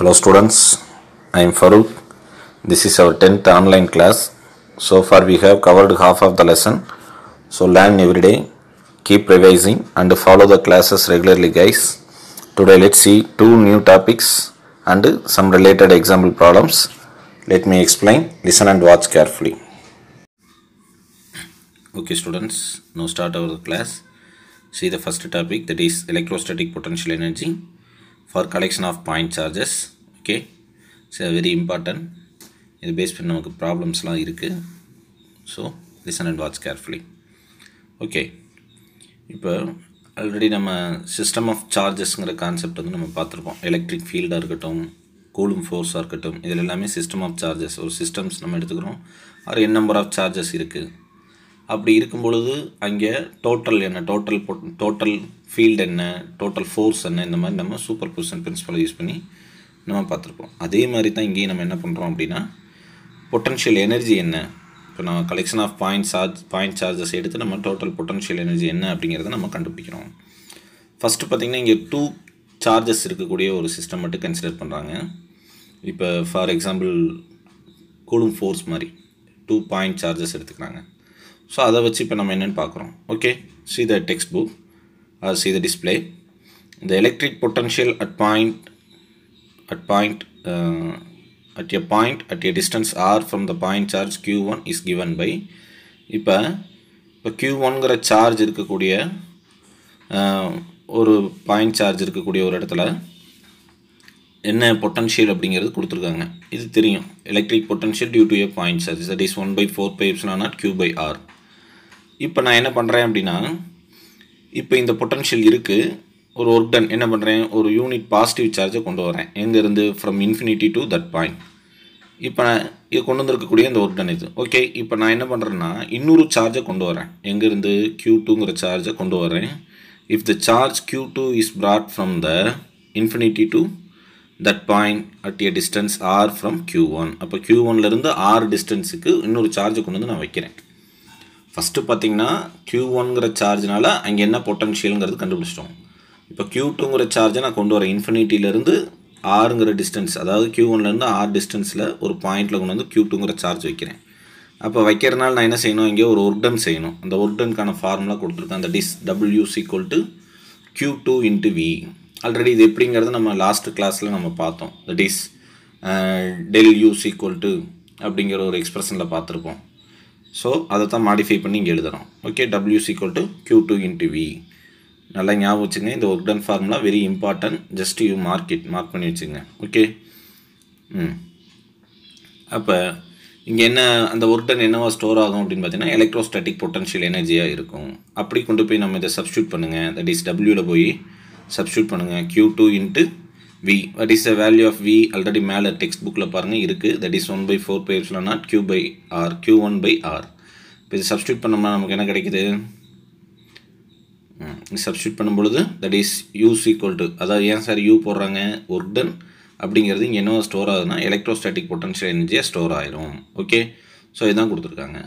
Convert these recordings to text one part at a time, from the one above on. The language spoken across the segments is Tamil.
Hello students, I am Farooq. This is our 10th online class. So far we have covered half of the lesson. So learn every day, keep revising and follow the classes regularly guys. Today let's see two new topics and some related example problems. Let me explain, listen and watch carefully. Okay students, now start our class. See the first topic that is electrostatic potential energy for collection of point charges okay it's very important இது பேஸ் பண்ணி நமக்கு ப்ராப்ளம்ஸ்லாம் இருக்குது so listen and watch carefully okay இப்போ ஆல்ரெடி நம்ம சிஸ்டம் ஆஃப் சார்ஜஸ்ங்கிற கான்செப்ட் வந்து நம்ம பார்த்துருக்கோம் எலக்ட்ரிக் ஃபீல்டாக இருக்கட்டும் கூலும் ஃபோர்ஸாக இருக்கட்டும் இதில் எல்லாமே சிஸ்டம் ஆஃப் சார்ஜஸ் ஒரு சிஸ்டம்ஸ் நம்ம எடுத்துக்கிறோம் or N number of charges இருக்குது அப்படி இருக்கும் பொழுது அங்கே டோட்டல் என்ன டோட்டல் டோட்டல் ஃபீல்டு என்ன டோட்டல் ஃபோர்ஸ் என்ன இந்த மாதிரி நம்ம சூப்பர் பொசிஷன் பிரின்சிபலை யூஸ் பண்ணி நம்ம பார்த்துருப்போம் அதே மாதிரி தான் இங்கேயும் நம்ம என்ன பண்ணுறோம் அப்படின்னா பொட்டன்ஷியல் எனர்ஜி என்ன இப்போ நம்ம collection of point charge point charges எடுத்து நம்ம டோட்டல் பொட்டன்ஷியல் எனர்ஜி என்ன அப்படிங்கிறத நம்ம கண்டுபிடிக்கிறோம் ஃபஸ்ட்டு பார்த்திங்கன்னா இங்கே டூ சார்ஜஸ் இருக்கக்கூடிய ஒரு சிஸ்டம் மட்டும் கன்சிடர் பண்ணுறாங்க இப்போ ஃபார் எக்ஸாம்பிள் கூலும் ஃபோர்ஸ் மாதிரி டூ பாயிண்ட் சார்ஜஸ் எடுத்துக்கிறாங்க ஸோ அதை வச்சு இப்போ நம்ம என்னென்னு பார்க்குறோம் okay see the text book or see the display the electric potential at point at point at a point at a distance r from the point charge q one is given by இப்போ இப்போ கியூ ஒன்கிற சார்ஜ் இருக்கக்கூடிய uh, ஒரு பாயிண்ட் சார்ஜ் இருக்கக்கூடிய ஒரு இடத்துல என்ன பொட்டன்ஷியல் அப்படிங்கிறது கொடுத்துருக்காங்க இது தெரியும் electric potential due to a point charge that is one by four pi epsilon naught q by r இப்போ நான் என்ன பண்ணுறேன் அப்படின்னா இப்போ இந்த பொட்டன்ஷியல் இருக்குது ஒரு ஒர்க் டன் என்ன பண்ணுறேன் ஒரு யூனிட் பாசிட்டிவ் சார்ஜை கொண்டு வரேன் எங்கேருந்து from infinity to that point இப்போ நான் இது கொண்டு வந்திருக்கக்கூடிய இந்த ஒர்க் டன் இது ஓகே இப்போ நான் என்ன பண்ணுறேன்னா இன்னொரு சார்ஜை கொண்டு வரேன் எங்கேருந்து க்யூ டூங்கிற சார்ஜை கொண்டு வரேன் if the charge q two is brought from the infinity to that point at a distance r from q one அப்போ க்யூ ஒன்லேருந்து ஆறு டிஸ்டன்ஸுக்கு இன்னொரு சார்ஜை கொண்டு வந்து நான் வைக்கிறேன் ஃபஸ்ட்டு பார்த்தீங்கன்னா க்யூ ஒன்ங்கிற சார்ஜ்னால் அங்கே என்ன பொட்டன்ஷியலுங்கிறது கண்டுபிடிச்சிட்டோம் இப்போ க்யூ டூங்கிற சார்ஜை நான் கொண்டு வரேன் இன்ஃபினிட்டியிலேருந்து ஆறுங்கிற டிஸ்டன்ஸ் அதாவது க்யூ ஒன்லேருந்து ஆர் டிஸ்டன்ஸில் ஒரு பாயிண்ட்டில் கொண்டு வந்து க்யூ டூங்கிற சார்ஜ் வைக்கிறேன் அப்போ வைக்கிறனால நான் என்ன செய்யணும் இங்கே ஒரு ஒர்டன் செய்யணும் அந்த ஒர்க் ஃபார்முலா கொடுத்துருக்கேன் அந்த டிஸ் டபிள்யூஸ் equal to q two into V already இது எப்படிங்கிறது நம்ம லாஸ்ட் கிளாஸில் நம்ம பார்த்தோம் that is del U's equal to அப்படிங்கிற ஒரு எக்ஸ்ப்ரெஷனில் பார்த்துருப்போம் ஸோ அதை தான் மாடிஃபை பண்ணி இங்கே எழுதுகிறோம் ஓகே டபிள்யூஸ் equal to q two into V நல்லா ஞாபகம் வச்சுங்க இந்த work done formula very important just you mark it mark பண்ணி வச்சுங்க ஓகே ம் அப்போ இங்கே என்ன அந்த ஒர்க் டன் என்னவா ஸ்டோர் ஆகும் அப்படின்னு பார்த்தீங்கன்னா எலக்ட்ரோஸ்டாட்டிக் பொட்டன்ஷியல் எனர்ஜியாக இருக்கும் அப்படி கொண்டு போய் நம்ம இதை சப்ஸ்டியூட் பண்ணுங்கள் தட் இஸ் டபிள்யூவில் போய் சப்ஸ்டியூட் பண்ணுங்கள் q two into V what is the value of V already மேலே டெக்ஸ்ட் புக்கில் பாருங்கள் இருக்குது that is one by four by epsilon naught q by r q one by r இப்போ இது சப்ஸ்டியூட் பண்ணோம்னா நமக்கு என்ன கிடைக்குது சப்ஸ்டியூட் பண்ணும்பொழுது that is use equal to அதாவது ஏன் சார் யூ போடுறாங்க ஒர்க் டன் அப்படிங்கிறது இங்கே என்னவோ ஸ்டோர் ஆகுதுன்னா எலக்ட்ரோஸ்டாட்டிக் பொட்டன்ஷியல் எனர்ஜியாக ஸ்டோர் ஆயிரும் ஓகே ஸோ இதுதான் கொடுத்துருக்காங்க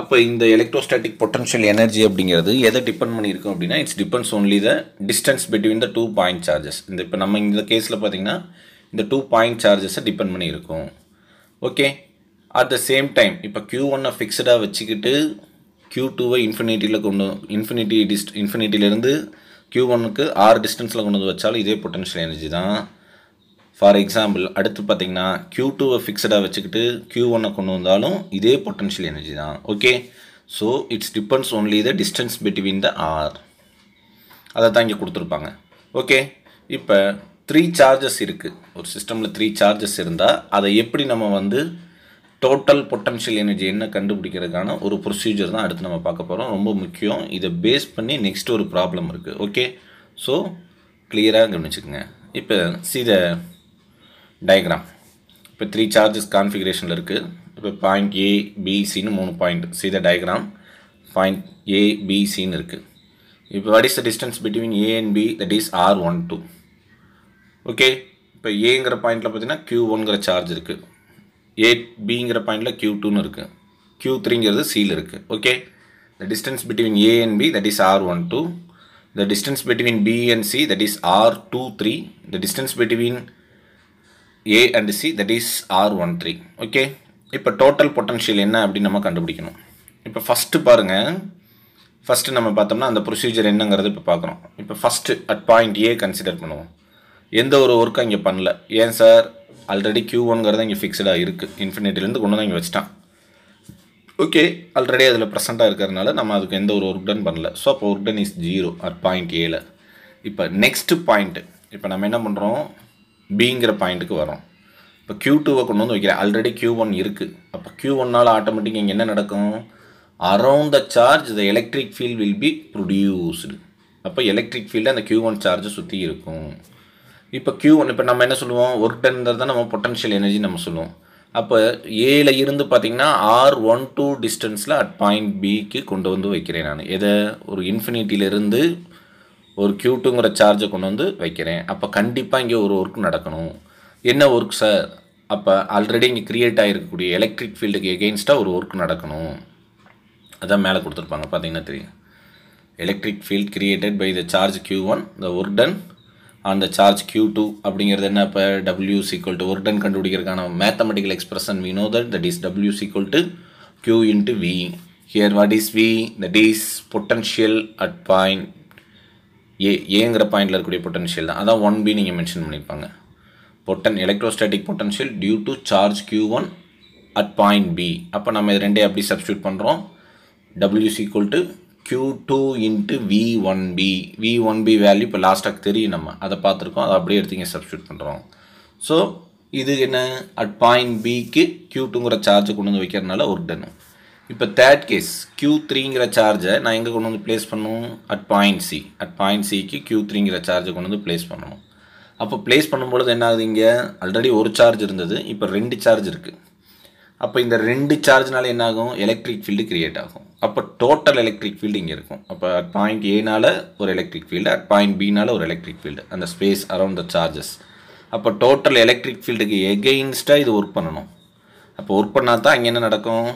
அப்போ இந்த எலக்ட்ரோஸ்டாட்டிக் பொட்டன்ஷியல் எனர்ஜி அப்படிங்கிறது எதை டிபெண்ட் பண்ணியிருக்கும் அப்படின்னா it's depends only the distance between the two point charges இந்த இப்போ நம்ம இந்த கேஸில் பார்த்திங்கன்னா இந்த டூ பாயிண்ட் சார்ஜஸை டிபெண்ட் பண்ணியிருக்கும் okay at the same time இப்போ க்யூ ஒன்னை ஃபிக்ஸ்டாக வச்சுக்கிட்டு க்யூ டூவை இன்ஃபினிட்டியில் கொண்டு இன்ஃபினிட்டி டிஸ்ட் இன்ஃபினிட்டிலேருந்து க்யூ ஒன்னுக்கு ஆறு டிஸ்டன்ஸில் கொண்டு வந்து வச்சாலும் இதே பொட்டன்ஷியல் எனர்ஜி தான் ஃபார் எக்ஸாம்பிள் அடுத்து பார்த்தீங்கன்னா க்யூ டூவை ஃபிக்ஸடாக வச்சுக்கிட்டு க்யூ ஒன்னை கொண்டு வந்தாலும் இதே பொட்டன்ஷியல் எனர்ஜி தான் okay so it's depends only the distance between the r அதை தான் இங்கே கொடுத்துருப்பாங்க ஓகே இப்போ த்ரீ சார்ஜஸ் இருக்குது ஒரு சிஸ்டமில் த்ரீ சார்ஜஸ் இருந்தால் அதை எப்படி நம்ம வந்து டோட்டல் பொட்டன்ஷியல் எனர்ஜி என்ன கண்டுபிடிக்கிறதுக்கான ஒரு ப்ரொசீஜர் தான் அடுத்து நம்ம பார்க்க போகிறோம் ரொம்ப முக்கியம் இதை பேஸ் பண்ணி நெக்ஸ்ட் ஒரு ப்ராப்ளம் இருக்குது ஓகே ஸோ கிளியராக கவனிச்சுக்கோங்க இப்போ சீதை டயக்ராம் இப்போ த்ரீ சார்ஜஸ் கான்ஃபிகரேஷனில் இருக்குது இப்போ பாயிண்ட் ஏ பிசின்னு மூணு point C the diagram point A பிசின்னு இருக்குது இப்போ what is the distance between A and B that is r one two okay இப்போ ஏங்கிற பாயிண்டில் பார்த்தீங்கன்னா கியூ ஒன்கிற சார்ஜ் இருக்குது ஏ பிங்கிற பாயிண்டில் கியூ டூன்னு இருக்குது கியூ த்ரீங்கிறது சியில் இருக்குது okay the distance between A and B that is r one two the distance between B and C that is r two three the distance between A and C that is r one three okay இப்போ டோட்டல் பொட்டன்ஷியல் என்ன அப்படின்னு நம்ம கண்டுபிடிக்கணும் இப்போ ஃபஸ்ட்டு பாருங்கள் ஃபஸ்ட்டு நம்ம பார்த்தோம்னா அந்த ப்ரொசீஜர் என்னங்கிறது இப்போ பார்க்குறோம் இப்போ first at point A consider பண்ணுவோம் எந்த ஒரு ஒர்க்கும் இங்கே பண்ணல ஏன் சார் ஆல்ரெடி கியூ ஒன்ங்கிறது இங்கே ஃபிக்ஸ்டாக இருக்குது இன்ஃபினிட்டிலேருந்து கொண்டு வந்து இங்கே வச்சுட்டான் ஓகே ஆல்ரெடி அதில் ப்ரெசண்ட்டாக இருக்கிறதுனால நம்ம அதுக்கு எந்த ஒரு ஒர்க் டன் பண்ணல ஸோ அப்போ work done is zero at point ஏல இப்போ நெக்ஸ்ட்டு பாயிண்ட்டு இப்போ நம்ம என்ன பண்ணுறோம் பிங்கிற பாயிண்ட்டுக்கு வரோம் இப்போ க்யூ டூவை கொண்டு வந்து வைக்கிறேன் ஆல்ரெடி க்யூ ஒன் இருக்குது அப்போ க்யூ ஒன்னால் ஆட்டோமேட்டிக்காக இங்கே என்ன நடக்கும் around the charge the electric field will be produced அப்போ எலக்ட்ரிக் ஃபீல்டு அந்த க்யூ ஒன் சார்ஜை சுற்றி இருக்கும் இப்போ க்யூ ஒன் இப்போ நம்ம என்ன சொல்லுவோம் ஒர்க் டன்ங்கிறது தான் நம்ம பொட்டன்ஷியல் எனர்ஜி நம்ம சொல்லுவோம் அப்போ ஏல இருந்து பார்த்தீங்கன்னா ஆர் ஒன் டூ டிஸ்டன்ஸில் அட் பாயிண்ட் பிக்கு கொண்டு வந்து வைக்கிறேன் நான் எதை ஒரு இன்ஃபினிட்டியிலிருந்து ஒரு க்யூட்டுங்கிற சார்ஜை கொண்டு வந்து வைக்கிறேன் அப்போ கண்டிப்பாக இங்கே ஒரு ஒர்க் நடக்கணும் என்ன ஒர்க் சார் அப்போ ஆல்ரெடி இங்கே க்ரியேட் ஆகிருக்கக்கூடிய எலக்ட்ரிக் ஃபீல்டுக்கு எகெயின்ஸ்டாக ஒரு ஒர்க் நடக்கணும் அதான் மேலே கொடுத்துருப்பாங்க பார்த்தீங்கன்னா தெரியும் electric field created by the charge q one the work done on the charge q two அப்படிங்கிறது என்ன இப்போ W sequel to work done கண்டுபிடிக்கிறதுக்கான mathematical expression we know that that is W sequel to Q into V here what is V that is potential at point A ஏங்கிற பாயிண்டில் இருக்கக்கூடிய பொட்டன்ஷியல் தான் அதான் ஒன் பி நீங்கள் மென்ஷன் பண்ணியிருப்பாங்க potential electrostatic potential due to charge q one at point B அப்போ நம்ம இது ரெண்டே அப்படி சப்ஸ்டியூட் பண்ணுறோம் டபிள்யூஸ் equal to q two into V one B V one B value இப்போ லாஸ்ட்டாக தெரியும் நம்ம அதை பார்த்துருக்கோம் அதை அப்படியே எடுத்து இங்கே சப்ஸ்டியூட் பண்ணுறோம் ஸோ இது என்ன அட் பாயிண்ட் பிக்கு கியூ டூங்கிற சார்ஜை கொண்டு வந்து வைக்கிறதுனால ஒரு டன்னு இப்போ தேர்ட் கேஸ் கியூ த்ரீங்கிற சார்ஜை நான் எங்கே கொண்டு வந்து ப்ளேஸ் பண்ணணும் at point C at point சிக்கு கியூ த்ரீங்கிற சார்ஜை கொண்டு வந்து ப்ளேஸ் பண்ணணும் அப்போ ப்ளேஸ் பண்ணும்பொழுது என்ன ஆகுது இங்கே ஆல்ரெடி ஒரு சார்ஜ் இருந்தது இப்போ ரெண்டு சார்ஜ் இருக்குது அப்போ இந்த ரெண்டு சார்ஜ்னால என்ன ஆகும் எலக்ட்ரிக் ஃபீல்டு கிரியேட் ஆகும் அப்போ டோட்டல் எலக்ட்ரிக் ஃபீல்டு இங்கே இருக்கும் அப்போ அட் பாயிண்ட் ஏனால் ஒரு எலக்ட்ரிக் ஃபீல்டு அட் பாயிண்ட் பினால் ஒரு எலக்ட்ரிக் ஃபீல்டு அந்த ஸ்பேஸ் அரவுண்ட் த சார்ஜஸ் அப்போ டோட்டல் எலக்ட்ரிக் ஃபீல்டுக்கு எகெயின்ஸ்டாக இது ஒர்க் பண்ணணும் அப்போ ஒர்க் பண்ணால் தான் அங்கே என்ன நடக்கும்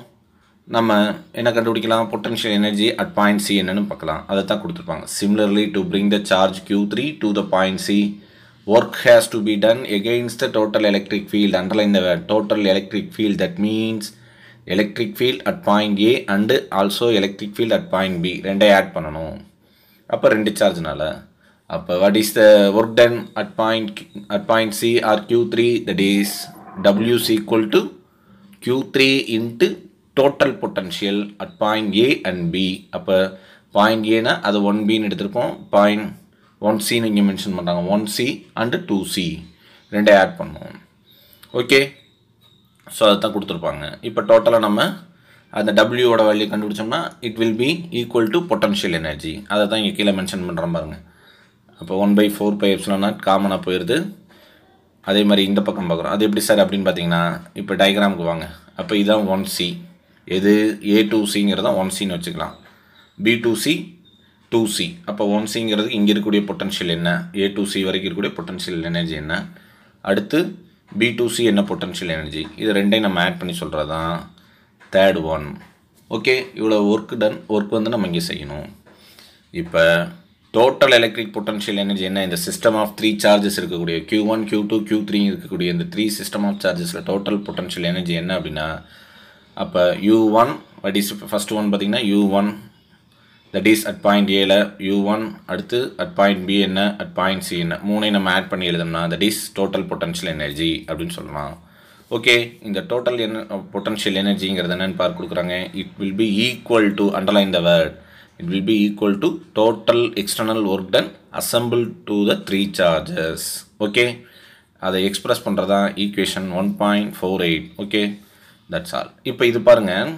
நம்ம என்ன கண்டுபிடிக்கலாம் potential energy at point C என்னன்னு பார்க்கலாம் அதை தான் கொடுத்துருப்பாங்க similarly to bring the charge q three to the point C work has to be done against the total electric field underline the total electric field that means electric field at point A and also electric field at point B ரெண்டே ஆட் பண்ணணும் அப்போ ரெண்டு சார்ஜ்னால அப்போ what is the work done at point at point C r q three that is டபிள்யூஸ் equal to q three into total potential at point A and B அப்போ பாயிண்ட் ஏனா அது ஒன் பின்னு எடுத்திருக்கோம் பாயிண்ட் ஒன் சின்னு இங்கே மென்ஷன் பண்ணுறாங்க one C and two C ரெண்டே ஆட் பண்ணுவோம் ஓகே ஸோ அதை தான் கொடுத்துருப்பாங்க இப்போ டோட்டலாக நம்ம அந்த டபிள்யூவோட வேல்யூ கண்டுபிடிச்சோம்னா it will be equal to potential energy அதை தான் இங்கே கீழே மென்ஷன் பண்ணுற பாருங்க அப்போ ஒன் பை ஃபோர் பை எப்சிலானா காமனாக போயிடுது அதே மாதிரி இந்த பக்கம் பார்க்குறோம் அது எப்படி சார் அப்படின்னு பார்த்தீங்கன்னா இப்போ டயக்ராமுக்கு வாங்க அப்போ இதுதான் ஒன் சி எது ஏ டூ சிங்கிறத ஒன் சின்னு வச்சுக்கலாம் B two C two C அப்போ ஒன் சிங்கிறது இங்கே இருக்கக்கூடிய பொட்டன்ஷியல் என்ன ஏ டூ சி வரைக்கும் இருக்கக்கூடிய பொட்டன்ஷியல் எனர்ஜி என்ன அடுத்து பி டூ சி என்ன பொட்டன்ஷியல் எனர்ஜி இது ரெண்டையும் நம்ம ஆட் பண்ணி சொல்கிறது தான் தேர்ட் ஒன் ஓகே இவ்வளோ ஒர்க் டன் ஒர்க் வந்து நம்ம இங்கே செய்யணும் இப்போ டோட்டல் எலக்ட்ரிக் பொட்டன்ஷியல் எனர்ஜி என்ன இந்த சிஸ்டம் ஆஃப் த்ரீ சார்ஜஸ் இருக்கக்கூடிய q one q two q three இருக்கக்கூடிய இந்த த்ரீ சிஸ்டம் ஆஃப் சார்ஜஸில் டோட்டல் பொட்டன்ஷியல் எனர்ஜி என்ன அப்படின்னா அப்போ U one what is first one பார்த்தீங்கன்னா U one that is at point ஏல யூ ஒன் அடுத்து அட் பாயிண்ட் பி என்ன அட் பாயிண்ட் சி என்ன மூணையும் நம்ம ஆட் பண்ணி எழுதணும்னா that is total potential energy அப்படின்னு சொல்லலாம் ஓகே இந்த டோட்டல் என்ன பொட்டன்ஷியல் எனர்ஜிங்கிறது என்னென்னு பார்க்க கொடுக்குறாங்க it will be equal to underline the word it will be equal to total external work done assemble to the three charges okay அதை எக்ஸ்பிரஸ் பண்ணுறது தான் equation one point four eight okay that's all இப்போ இது பாருங்கள்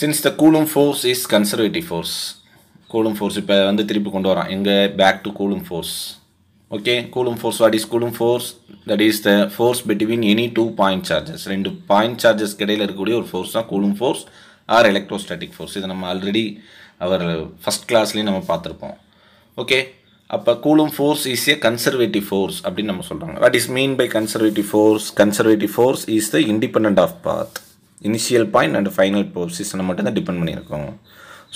since the Coulomb force is conservative force Coulomb force இப்போ வந்து திருப்பி கொண்டு வரோம் எங்கே back to Coulomb force okay Coulomb force what is coulomb force that is the force between any two point charges ரெண்டு பாயிண்ட் சார்ஜஸ் இடையில் இருக்கக்கூடிய ஒரு ஃபோர்ஸ் தான் Coulomb force or electrostatic force இது நம்ம ஆல்ரெடி அவர் ஃபஸ்ட் கிளாஸ்லேயும் நம்ம பார்த்துருப்போம் ஓகே அப்போ Coulomb force is a conservative force அப்படின்னு நம்ம சொல்கிறாங்க what is mean by conservative force conservative force is the independent of path initial point and final is மட்டும் தான் டிபெண்ட் பண்ணியிருக்கோம்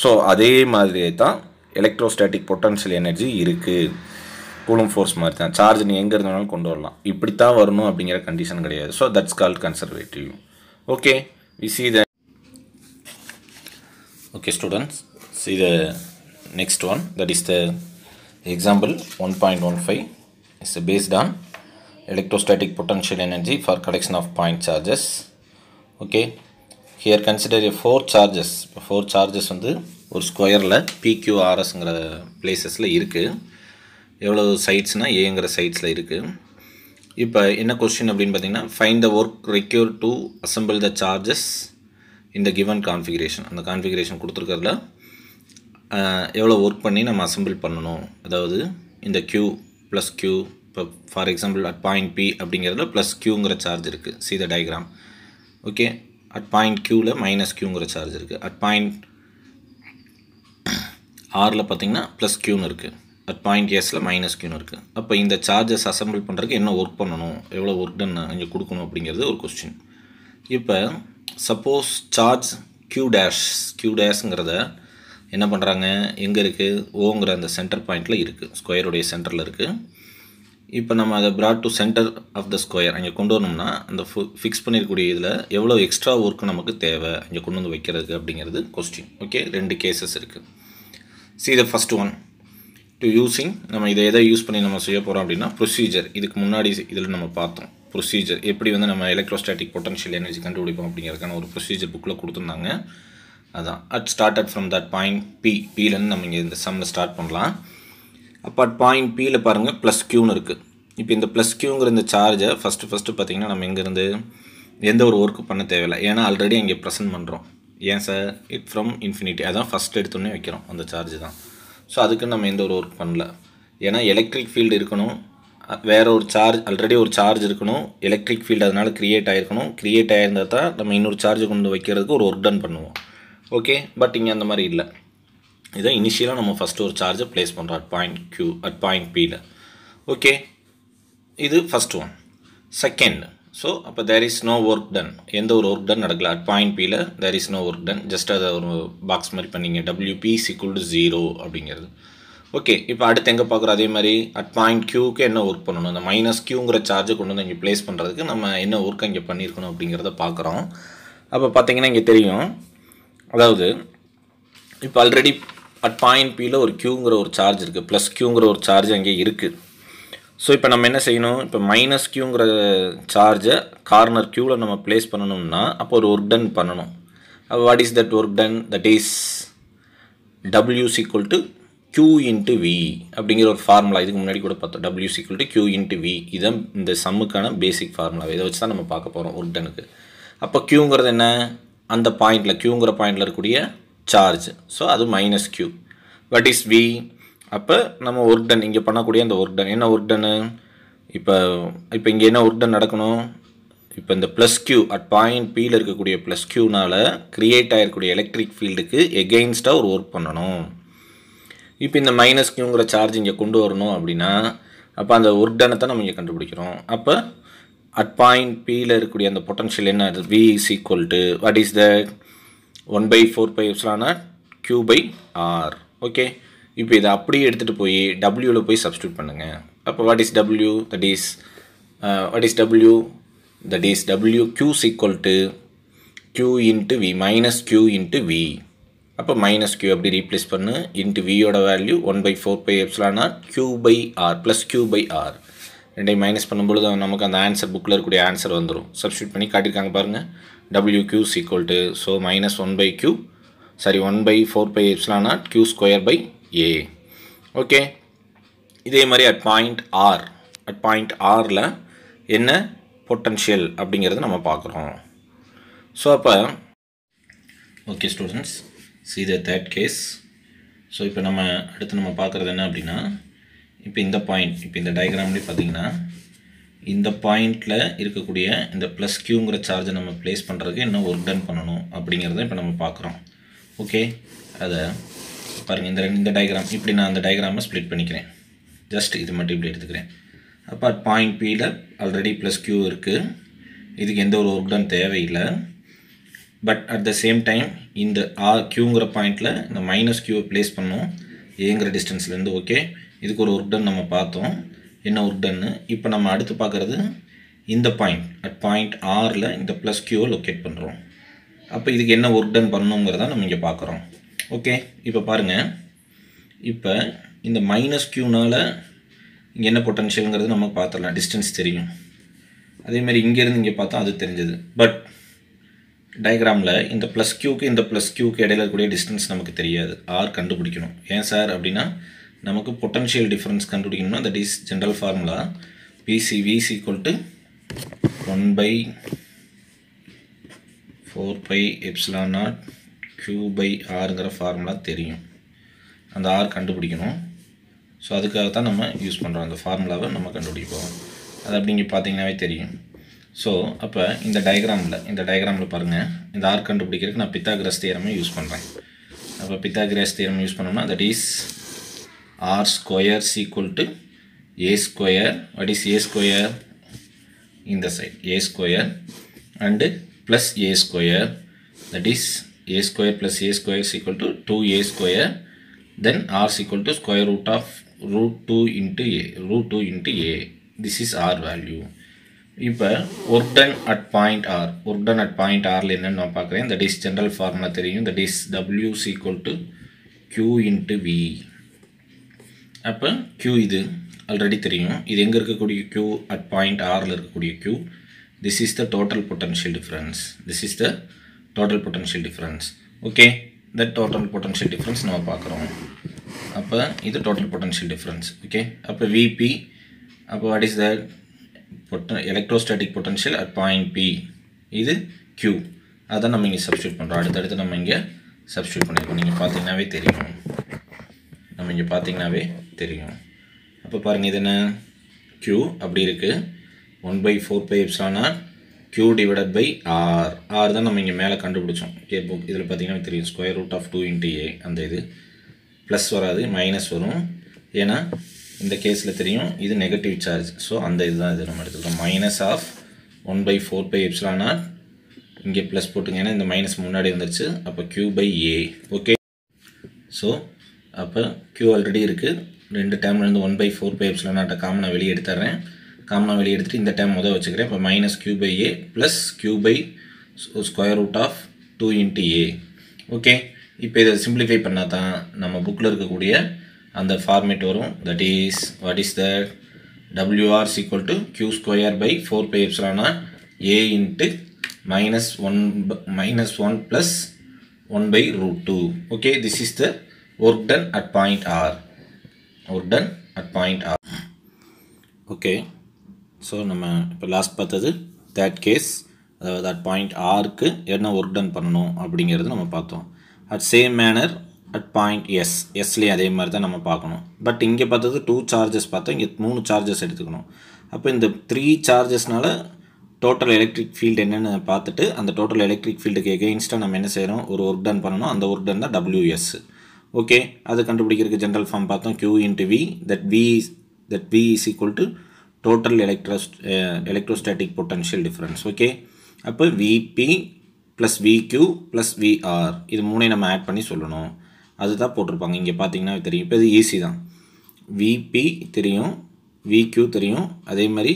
ஸோ அதே மாதிரியே தான் எலக்ட்ரோஸ்டாட்டிக் பொட்டன்ஷியல் எனர்ஜி இருக்குது கூலும் ஃபோர்ஸ் மாதிரி தான் சார்ஜ் நீ எங்கே இருந்தாலும் கொண்டு வரலாம் இப்படி தான் வரணும் அப்படிங்கிற கண்டிஷன் கிடையாது so that's called conservative okay we see the okay students see the next one that is the Example 1.15 is based on electrostatic potential energy for collection of point charges. Okay. Here consider a four charges. Four charges வந்து ஒரு ஸ்கொயரில் பிக்யூஆர்எஸ்ங்கிற பிளேசஸில் இருக்குது எவ்வளோ சைட்ஸ்னால் ஏங்கிற சைட்ஸில் இருக்குது இப்போ என்ன கொஸ்டின் அப்படின்னு பார்த்தீங்கன்னா fine the work require to assemble the charges இந்த கிவன் கான்ஃபிகரேஷன் அந்த கான்ஃபிகரேஷன் கொடுத்துருக்கறதுல எவ்வளோ ஒர்க் பண்ணி நம்ம அசம்பிள் பண்ணணும் அதாவது இந்த க்யூ ப்ளஸ் க்யூ இப்போ for example at point B அப்படிங்கிறதுல ப்ளஸ் க்யூங்கிற சார்ஜ் இருக்குது see the diagram okay at point க்யூவில் மைனஸ் க்யூங்கிற சார்ஜ் இருக்குது அட் பாயிண்ட் ஆரில் பார்த்திங்கன்னா ப்ளஸ் க்யூன்னு இருக்குது அட் பாயிண்ட் எஸில் மைனஸ் க்யூன்னு இருக்குது அப்போ இந்த சார்ஜஸ் அசம்பிள் பண்ணுறதுக்கு என்ன ஒர்க் பண்ணணும் எவ்வளோ ஒர்க் டன் இங்கே கொடுக்கணும் அப்படிங்கிறது ஒரு கொஸ்டின் இப்போ suppose charge q dash q டேஷ்ங்கிறத என்ன பண்ணுறாங்க எங்கே இருக்குது ஓங்கிற அந்த சென்டர் பாயிண்டில் இருக்குது ஸ்கொயருடைய சென்டரில் இருக்குது இப்போ நம்ம அதை brought to centre of the square அங்கே கொண்டு வரணும்னா அந்த ஃபு ஃபிக்ஸ் பண்ணிருக்கக்கூடிய இதில் எவ்வளோ எக்ஸ்ட்ரா ஒர்க்கு நமக்கு தேவை இங்கே கொண்டு வந்து வைக்கிறதுக்கு அப்படிங்கிறது கொஸ்டின் ஓகே ரெண்டு கேசஸ் இருக்குது see the first one to using நம்ம இதை எதை யூஸ் பண்ணி நம்ம செய்ய போகிறோம் அப்படின்னா ப்ரொசீஜர் இதுக்கு முன்னாடி இதில் நம்ம பார்த்தோம் ப்ரொசீஜர் எப்படி வந்து நம்ம எலக்ட்ரோஸ்டாட்டிக் பொட்டன்ஷியல் எனர்ஜி கண்டுபிடிப்போம் அப்படிங்கிறதுக்கான ஒரு ப்ரொசீஜர் புக்கில் கொடுத்துருந்தாங்க அதுதான் at start at from that point B பியிலேருந்து நம்ம இங்கே இந்த சம்மில் ஸ்டார்ட் பண்ணலாம் அப்போ அட் பாயிண்ட் பியில் பாருங்கள் ப்ளஸ் க்யூன்னு இருக்குது இப்போ இந்த ப்ளஸ் க்யூங்கிற இந்த சார்ஜை ஃபஸ்ட்டு ஃபஸ்ட்டு பார்த்திங்கன்னா நம்ம இங்கேருந்து எந்த ஒரு ஒர்க்கு பண்ண தேவையில்லை ஏன்னா ஆல்ரெடி இங்கே ப்ரெசென்ட் பண்ணுறோம் ஏன் சார் இட் ஃப்ரம் இன்ஃபினிட்டி அதான் ஃபஸ்ட் எடுத்தோன்னே வைக்கிறோம் அந்த சார்ஜ் தான் ஸோ அதுக்கு நம்ம எந்த ஒரு ஒர்க் பண்ணல ஏன்னா எலக்ட்ரிக் ஃபீல்டு இருக்கணும் வேறு ஒரு சார்ஜ் ஆல்ரெடி ஒரு சார்ஜ் இருக்கணும் எலக்ட்ரிக் ஃபீல்டு அதனால் க்ரியேட் ஆகிருக்கணும் க்ரியேட் ஆகியிருந்தால் தான் நம்ம இன்னொரு சார்ஜ் கொண்டு வைக்கிறதுக்கு ஒரு ஒர்க் டன் பண்ணுவோம் ஓகே பட் இங்கே அந்த மாதிரி இல்லை இதை இனிஷியலாக நம்ம ஃபஸ்ட்டு ஒரு சார்ஜை ப்ளேஸ் பண்ணுறோம் at point q at point பியில் ஓகே இது ஃபஸ்ட் ஒன் செகண்ட் ஸோ அப்போ there is no work done எந்த ஒரு ஒர்க் டன் நடக்கல அட் பாயிண்ட் பியில் there is no work done just அதை ஒரு பாக்ஸ் மாதிரி பண்ணிங்க டபிள்யூபி சிக்குல் டு ஜீரோ அப்படிங்கிறது ஓகே இப்போ அடுத்து எங்கே பார்க்குறோம் அதே மாதிரி அட் பாயிண்ட் க்யூக்கு என்ன ஒர்க் பண்ணணும் அந்த மைனஸ் க்யூங்கிற சார்ஜை கொண்டு வந்து இங்கே ப்ளேஸ் பண்ணுறதுக்கு நம்ம என்ன ஒர்க் இங்கே பண்ணியிருக்கணும் அப்படிங்கிறத பார்க்குறோம் அப்போ பார்த்தீங்கன்னா இங்கே தெரியும் அதாவது இப்போ ஆல்ரெடி அட் பாயிண்ட் பியில் ஒரு க்யூங்கிற ஒரு சார்ஜ் இருக்குது ப்ளஸ் க்யூங்கிற ஒரு சார்ஜ் அங்கே இருக்குது ஸோ இப்போ நம்ம என்ன செய்யணும் இப்போ மைனஸ் க்யூங்கிற சார்ஜை கார்னர் க்யூவில் நம்ம ப்ளேஸ் பண்ணணும்னா அப்போ ஒரு ஒர்க் டன் பண்ணணும் what is that work done that is டபிள்யூஸ் equal to Q into V அப்படிங்கிற ஒரு ஃபார்முலா இதுக்கு முன்னாடி கூட பார்த்தோம் W is equal to Q into V இதுதான் இந்த சம்முக்கான பேசிக் ஃபார்முலா இதை வச்சு தான் நம்ம பார்க்க போகிறோம் டனுக்கு அப்போ க்யூங்கிறது என்ன அந்த பாயிண்டில் க்யூங்கிற பாயிண்டில் இருக்கக்கூடிய சார்ஜ் ஸோ அது minus Q what is V அப்போ நம்ம ஒர்க் டன் இங்கே பண்ணக்கூடிய அந்த ஒர்க் டன் என்ன ஒர்க் டன்னு இப்போ இப்போ இங்கே என்ன ஒர்க் டன் நடக்கணும் இப்போ இந்த ப்ளஸ் க்யூ அட் பாயிண்ட் பியில் இருக்கக்கூடிய ப்ளஸ் க்யூனால் க்ரியேட் ஆகிருக்கக்கூடிய எலக்ட்ரிக் ஃபீல்டுக்கு எகெயின்ஸ்டாக ஒரு ஒர்க் பண்ணணும் இப்போ இந்த மைனஸ் க்யூங்கிற சார்ஜ் இங்கே கொண்டு வரணும் அப்படின்னா அப்போ அந்த ஒர்க் டனை தான் நம்ம இங்கே கண்டுபிடிக்கிறோம் அப்போ அட் பாயிண்ட் பியில் இருக்கக்கூடிய அந்த பொட்டன்ஷியல் என்ன அது V is equal to what is the one by four by epsilon naught Q by R okay இப்போ இதை அப்படியே எடுத்துகிட்டு போய் டபிள்யூவில் போய் சப்ஸ்டியூட் பண்ணுங்கள் அப்போ what is W that is what is W that is W Q equal to Q into V minus Q into V அப்போ மைனஸ் கியூ அப்படி ரீப்ளேஸ் பண்ணு இன்ட்டு வியோட value one by four by epsilon naught Q by R plus Q by R ரெண்டையும் மைனஸ் பண்ணும்பொழுது நமக்கு அந்த ஆன்சர் புக்கில் இருக்கக்கூடிய ஆன்சர் வந்துடும் சப்ஸ்டியூட் பண்ணி காட்டியிருக்காங்க பாருங்கள் W Q's equal to so minus one by Q sorry one by four by epsilon naught Q square by A okay இதே மாதிரி at point R at point ஆரில் என்ன பொட்டன்ஷியல் அப்படிங்கிறது நம்ம பார்க்குறோம் ஸோ அப்போ okay students see the third case so இப்போ நம்ம அடுத்து நம்ம பார்க்குறது என்ன அப்படின்னா இப்போ இந்த பாயிண்ட் இப்போ இந்த டயக்ராம்லேயே பார்த்தீங்கன்னா இந்த பாயிண்டில் இருக்கக்கூடிய இந்த ப்ளஸ் கியூங்கிற சார்ஜை நம்ம ப்ளேஸ் பண்ணுறதுக்கு இன்னும் ஒர்க் டன் பண்ணணும் அப்படிங்கிறத இப்போ நம்ம பார்க்குறோம் ஓகே அதை பாருங்கள் இந்த இந்த டயக்ராம் இப்படி நான் அந்த டயக்ராமை ஸ்ப்ளிட் பண்ணிக்கிறேன் ஜஸ்ட் இது மட்டும் இப்படி எடுத்துக்கிறேன் அப்போ பாயிண்ட் பியில் ஆல்ரெடி ப்ளஸ் கியூ இருக்குது இதுக்கு எந்த ஒரு ஒர்க் டன் தேவையில்லை but at the same time இந்த ஆ கியூங்கிற பாயிண்டில் இந்த மைனஸ் கியூவை ப்ளேஸ் பண்ணோம் ஏங்கிற டிஸ்டன்ஸ்லேருந்து ஓகே இதுக்கு ஒரு ஒர்க் டன் நம்ம பார்த்தோம் என்ன ஒர்க் டன்னு இப்போ நம்ம அடுத்து பார்க்குறது இந்த பாயிண்ட் அட் பாயிண்ட் ஆறில் இந்த ப்ளஸ் கியூவை லொக்கேட் பண்ணுறோம் அப்போ இதுக்கு என்ன ஒர்க் டன் பண்ணணுங்கிறத நம்ம இங்கே பார்க்குறோம் ஓகே இப்போ பாருங்கள் இப்போ இந்த மைனஸ் கியூனால் இங்கே என்ன பொட்டன்ஷியலுங்கிறது நம்ம பார்த்துடலாம் டிஸ்டன்ஸ் தெரியும் அதேமாதிரி இங்கேருந்து இங்கே பார்த்தா அது தெரிஞ்சது பட் டயக்ராமில் இந்த ப்ளஸ் கியூக்கு இந்த ப்ளஸ் கியூக்கு இடையில இருக்கக்கூடிய டிஸ்டன்ஸ் நமக்கு தெரியாது ஆர் கண்டுபிடிக்கணும் ஏன் சார் அப்படின்னா நமக்கு பொட்டன்ஷியல் டிஃப்ரென்ஸ் கண்டுபிடிக்கணும்னா that is general formula is equal to 1 one by four by naught Q Q by ஆருங்கிற ஃபார்முலா தெரியும் அந்த ஆர் கண்டுபிடிக்கணும் ஸோ அதுக்காக தான் நம்ம யூஸ் பண்ணுறோம் அந்த ஃபார்முலாவை நம்ம கண்டுபிடிப்போம் அது அப்படிங்க பார்த்தீங்கனாவே தெரியும் ஸோ அப்போ இந்த டயக்ராமில் இந்த டயக்ராமில் பாருங்கள் இந்த ஆர் கண்டுபிடிக்கிறதுக்கு நான் பித்தாகிரஸ் தியரமே யூஸ் பண்ணுறேன் அப்போ பித்தாகிரஸ் தியரம் யூஸ் பண்ணோம்னா that is r square is equal to a square what is a square in the side a square and plus a square that is a square plus a square is equal to 2a square then r is equal to square root of root 2 into a root 2 into a this is r value இப்போ work done at point R work done at point ஆரில் என்ன நான் பார்க்கிறேன் that is general formula தெரியும் that is w is equal to q into v அப்போ க்யூ இது ஆல்ரெடி தெரியும் இது எங்கே இருக்கக்கூடிய க்யூ அட் பாயிண்ட் ஆறில் இருக்கக்கூடிய Q this is the total potential difference this is the total potential difference okay the total potential difference நம்ம பார்க்குறோம் அப்போ இது டோட்டல் பொட்டன்ஷியல் டிஃப்ரென்ஸ் ஓகே அப்போ விபி அப்போ வாட் இஸ் த பொட்ட electrostatic potential at point P இது க்யூ அதை நம்ம இங்கே சப்ஸ்டியூட் பண்ணுறோம் அடுத்தடுத்து நம்ம இங்கே சப்ஸ்டியூட் பண்ணியிருக்கோம் நீங்கள் பார்த்தீங்கன்னாவே தெரியும் நம்ம இங்கே பார்த்தீங்கன்னாவே தெரியும் அப்போ பாருங்கள் இது என்ன க்யூ அப்படி இருக்குது one by four by epsilon naught Q divided by R R தான் நம்ம இங்கே மேலே கண்டுபிடிச்சோம் கே புக் இதில் பார்த்தீங்கன்னா தெரியும் square root of two into A அந்த இது ப்ளஸ் வராது மைனஸ் வரும் ஏன்னா இந்த கேஸில் தெரியும் இது நெகட்டிவ் சார்ஜ் ஸோ அந்த இதுதான் இது நம்ம எடுத்துக்கிறோம் minus of one by four by epsilon இங்கே ப்ளஸ் போட்டுங்க ஏன்னா இந்த மைனஸ் முன்னாடி வந்துருச்சு அப்போ Q by A okay so அப்போ க்யூ ஆல்ரெடி இருக்குது ரெண்டு டேம்லேருந்து one by four by epsilon நாட்டை காமனாக வெளியே எடுத்துட்றேன் காமனாக வெளியே எடுத்துகிட்டு இந்த டேம் முதல் வச்சுக்கிறேன் இப்போ minus Q by A plus Q by square root of two into A okay இப்போ இதை சிம்பிளிஃபை பண்ணால் தான் நம்ம புக்கில் இருக்கக்கூடிய அந்த ஃபார்மேட் வரும் that is what is that WR's equal to Q square by four by epsilon naught A into minus one minus one plus one by root two okay this is the work done at point R ஒரு done at point R okay so நம்ம இப்போ லாஸ்ட் பார்த்தது தேட் கேஸ் அதாவது அட் பாயிண்ட் ஆருக்கு என்ன ஒர்க் டன் பண்ணணும் அப்படிங்கிறது நம்ம பார்த்தோம் at same manner at point S எஸ்லேயும் அதே மாதிரி தான் நம்ம பார்க்கணும் பட் இங்கே பார்த்தது டூ சார்ஜஸ் பார்த்தோம் இங்கே மூணு சார்ஜஸ் எடுத்துக்கணும் அப்போ இந்த த்ரீ சார்ஜஸ்னால் டோட்டல் எலக்ட்ரிக் ஃபீல்டு என்னென்னு பார்த்துட்டு அந்த டோட்டல் எலக்ட்ரிக் ஃபீல்டுக்கு எகெயின்ஸ்டாக நம்ம என்ன செய்கிறோம் ஒரு ஒர்க் டன் பண்ணணும் அந்த ஒர்க் டன் தான் டபிள்யூஎஸ் ஓகே அதை கண்டுபிடிக்கிறதுக்கு ஜென்ரல் ஃபார்ம் பார்த்தோம் Q into V that V that V is equal to total electros electrostatic potential difference okay அப்போ VP plus VQ plus VR இது மூணையும் நம்ம ஆட் பண்ணி சொல்லணும் அதுதான் போட்டிருப்பாங்க இங்கே பார்த்தீங்கன்னா தெரியும் இப்போ இது ஈஸி தான் விபி தெரியும் விக்யூ தெரியும் அதே மாதிரி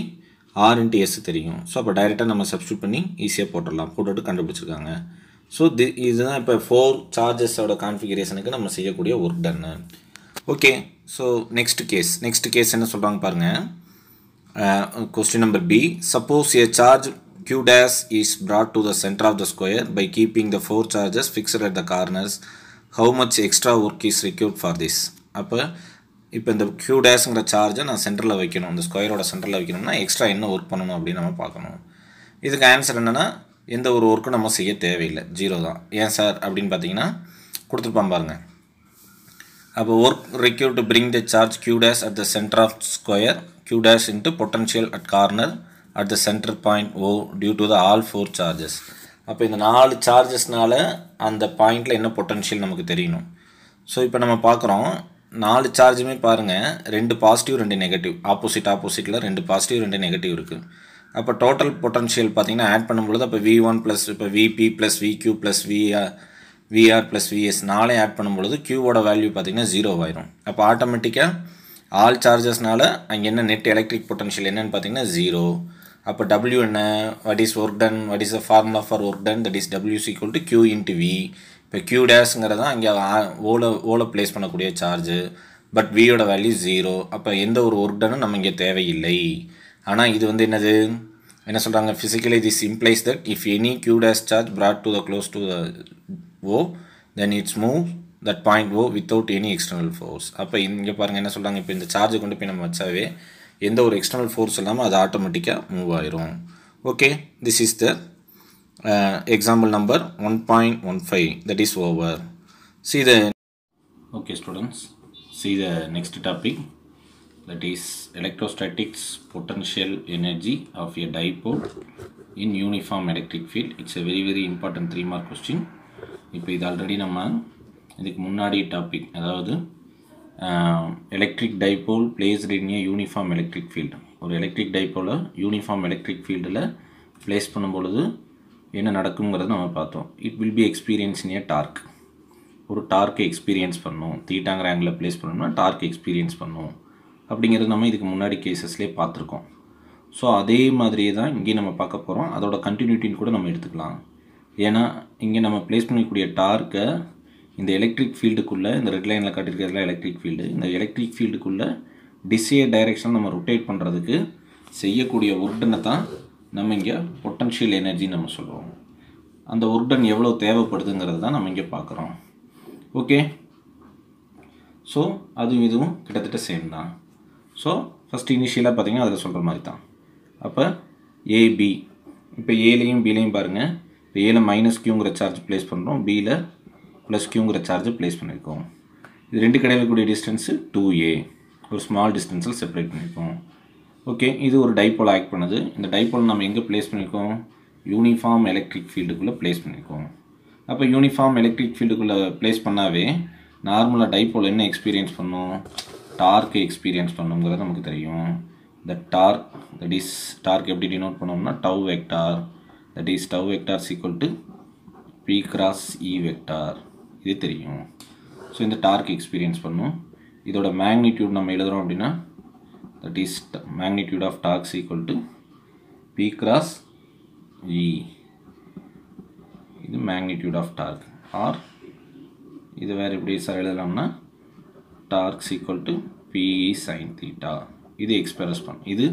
ஆர் இன்ட்டு எஸ் தெரியும் ஸோ அப்போ டைரெக்டாக நம்ம சப்ஸ்டியூட் பண்ணி ஈஸியாக போட்டுடலாம் போட்டுட்டு கண்டுபிடிச்சிருக்காங்க ஸோ தி இதுதான் இப்போ ஃபோர் சார்ஜஸோட கான்ஃபிகரேஷனுக்கு நம்ம செய்யக்கூடிய work done okay so next case next case என்ன சொல்கிறாங்க பாருங்கள் question number B suppose a charge Q dash is brought to the centre of the square by keeping the four charges fixed at the corners how much extra work is required for this அப்போ இப்போ இந்த க்யூ டேஸுங்கிற சார்ஜை நான் சென்டரில் வைக்கணும் இந்த ஸ்கொயரோட சென்டரில் வைக்கணும்னா எக்ஸ்ட்ரா என்ன ஒர்க் பண்ணணும் அப்படின்னு நம்ம பார்க்கணும் இதுக்கு ஆன்சர் என்னென்னா எந்த ஒரு ஒர்க்கும் நம்ம செய்ய தேவையில்லை ஜீரோ தான் ஏன் சார் அப்படின்னு பார்த்தீங்கன்னா கொடுத்துருப்பான் பாருங்கள் அப்போ work require to bring the charge Q dash at the centre of square Q dash into potential at corner at the centre point O due to the all four charges அப்போ இந்த நாலு சார்ஜஸ்னால் அந்த பாயிண்டில் என்ன பொட்டன்ஷியல் நமக்கு தெரியணும் ஸோ இப்போ நம்ம பார்க்குறோம் நாலு சார்ஜுமே பாருங்கள் ரெண்டு பாசிட்டிவ் ரெண்டு நெகட்டிவ் ஆப்போசிட் ஆப்போசிட்டில் ரெண்டு பாசிட்டிவ் ரெண்டு நெகட்டிவ் இருக்குது அப்போ டோட்டல் பொட்டன்ஷியல் பார்த்தீங்கன்னா ஆட் பண்ணும்பொழுது அப்போ வி ஒன் ப்ளஸ் இப்போ VP plus VQ plus VR VR plus VS நாளே ஆட் பண்ணும்பொழுது கியூவோட வேல்யூ பார்த்திங்கன்னா ஜீரோ ஆயிரும் அப்போ ஆட்டோமேட்டிக்காக ஆல் சார்ஜஸ்னால் அங்கே என்ன நெட் எலக்ட்ரிக் பொட்டன்ஷியல் என்னென்னு பார்த்தீங்கன்னா ஜீரோ அப்போ டபிள்யூ என்ன what is work done what is a formula for work done that is டபிள்யூஸ் equal to Q into V இப்போ கியூ டேஸ்ங்கிறதா தான் அங்கே ஓல ஓலோ ப்ளேஸ் பண்ணக்கூடிய சார்ஜு பட் வியோட வேல்யூ ஜீரோ அப்போ எந்த ஒரு ஒர்க் டனும் நம்ம இங்கே தேவையில்லை ஆனால் இது வந்து என்னது என்ன சொல்கிறாங்க physically this implies that if any Q dash charge brought to the close to the O then it's move that point O without any external force அப்போ இங்கே பாருங்கள் என்ன சொல்கிறாங்க இப்போ இந்த சார்ஜை கொண்டு போய் நம்ம வச்சாவே எந்த ஒரு எக்ஸ்டர்னல் ஃபோர்ஸ் இல்லாமல் அது ஆட்டோமேட்டிக்காக மூவ் ஆயிரும் okay this is the example number one point one five that is over see the okay students see the next topic that is electrostatics potential energy of a dipole in uniform electric field it's a very very important three mark question இப்போ இது ஆல்ரெடி நம்ம இதுக்கு முன்னாடி டாபிக் அதாவது electric dipole placed in a uniform electric field ஒரு எலக்ட்ரிக் டைப்போலை யூனிஃபார்ம் எலக்ட்ரிக் ஃபீல்டில் ப்ளேஸ் பண்ணும்பொழுது என்ன நடக்குங்கிறத நம்ம பார்த்தோம் it will be experience in a torque ஒரு டார்க்கை எக்ஸ்பீரியன்ஸ் பண்ணும் தீட்டாங்கிற ஆங்கிளில் ப்ளேஸ் பண்ணணும்னா டார்க் எக்ஸ்பீரியன்ஸ் பண்ணும் அப்படிங்கிறது நம்ம இதுக்கு முன்னாடி கேசஸ்லேயே பார்த்துருக்கோம் ஸோ அதே மாதிரியே தான் இங்கே நம்ம பார்க்க போகிறோம் அதோட கண்டினியூட்டின்னு கூட நம்ம எடுத்துக்கலாம் ஏன்னா இங்கே நம்ம ப்ளேஸ் பண்ணக்கூடிய டார்க்கை இந்த எலக்ட்ரிக் ஃபீல்டுக்குள்ளே இந்த ரெட் லைனில் காட்டியிருக்கிறதுல எலக்ட்ரிக் ஃபீல்டு இந்த எலக்ட்ரிக் ஃபீல்டுக்குள்ளே டிசைய டைரெக்ஷன் நம்ம ரொட்டேட் பண்ணுறதுக்கு செய்யக்கூடிய ஒர்டனை தான் நம்ம இங்கே பொட்டன்ஷியல் எனர்ஜின்னு நம்ம சொல்கிறோம் அந்த ஒர்டன் எவ்வளோ தேவைப்படுதுங்கிறது தான் நம்ம இங்கே பார்க்குறோம் ஓகே ஸோ அதுவும் இதுவும் கிட்டத்தட்ட சேம் தான் ஸோ ஃபஸ்ட் இனிஷியலாக பார்த்தீங்கன்னா அதில் சொல்கிற மாதிரி தான் அப்போ ஏபி இப்போ ஏலையும் பிலையும் பாருங்கள் இப்போ ஏல மைனஸ் கியூங்கிற சார்ஜ் ப்ளேஸ் பண்ணுறோம் பியில் ப்ளஸ் கியூங்கிற சார்ஜை ப்ளேஸ் பண்ணியிருக்கோம் இது ரெண்டு கடையில் இருக்கக்கூடிய டிஸ்டன்ஸு டூ ஏ ஒரு ஸ்மால் டிஸ்டன்ஸில் செப்பரேட் பண்ணியிருக்கோம் ஓகே இது ஒரு டைப்போல் ஆக்ட் பண்ணுது இந்த டைப்போல் நம்ம எங்கே ப்ளேஸ் பண்ணியிருக்கோம் யூனிஃபார்ம் எலக்ட்ரிக் ஃபீல்டுக்குள்ளே ப்ளேஸ் பண்ணியிருக்கோம் அப்போ யூனிஃபார்ம் எலக்ட்ரிக் ஃபீல்டுக்குள்ளே ப்ளேஸ் பண்ணாவே நார்மலாக டைப்போல் என்ன எக்ஸ்பீரியன்ஸ் பண்ணும் டார்க் எக்ஸ்பீரியன்ஸ் பண்ணுங்கிறது நமக்கு தெரியும் the torque that is torque எப்படி டினோட் பண்ணோம்னா tau vector that is tau vector is equal to P cross E vector இது தெரியும் ஸோ இந்த டார்க் எக்ஸ்பீரியன்ஸ் பண்ணும் இதோட மேக்னிடியூட் நம்ம எழுதுகிறோம் அப்படின்னா that is magnitude of torque is equal to P cross E இது மேக்னிடியூட் ஆஃப் டார்க் ஆர் இது வேறு எப்படி சார் எழுதலாம்னா torque's equal to BE sine theta இது எக்ஸ்பெரஸ் பண்ணும் இது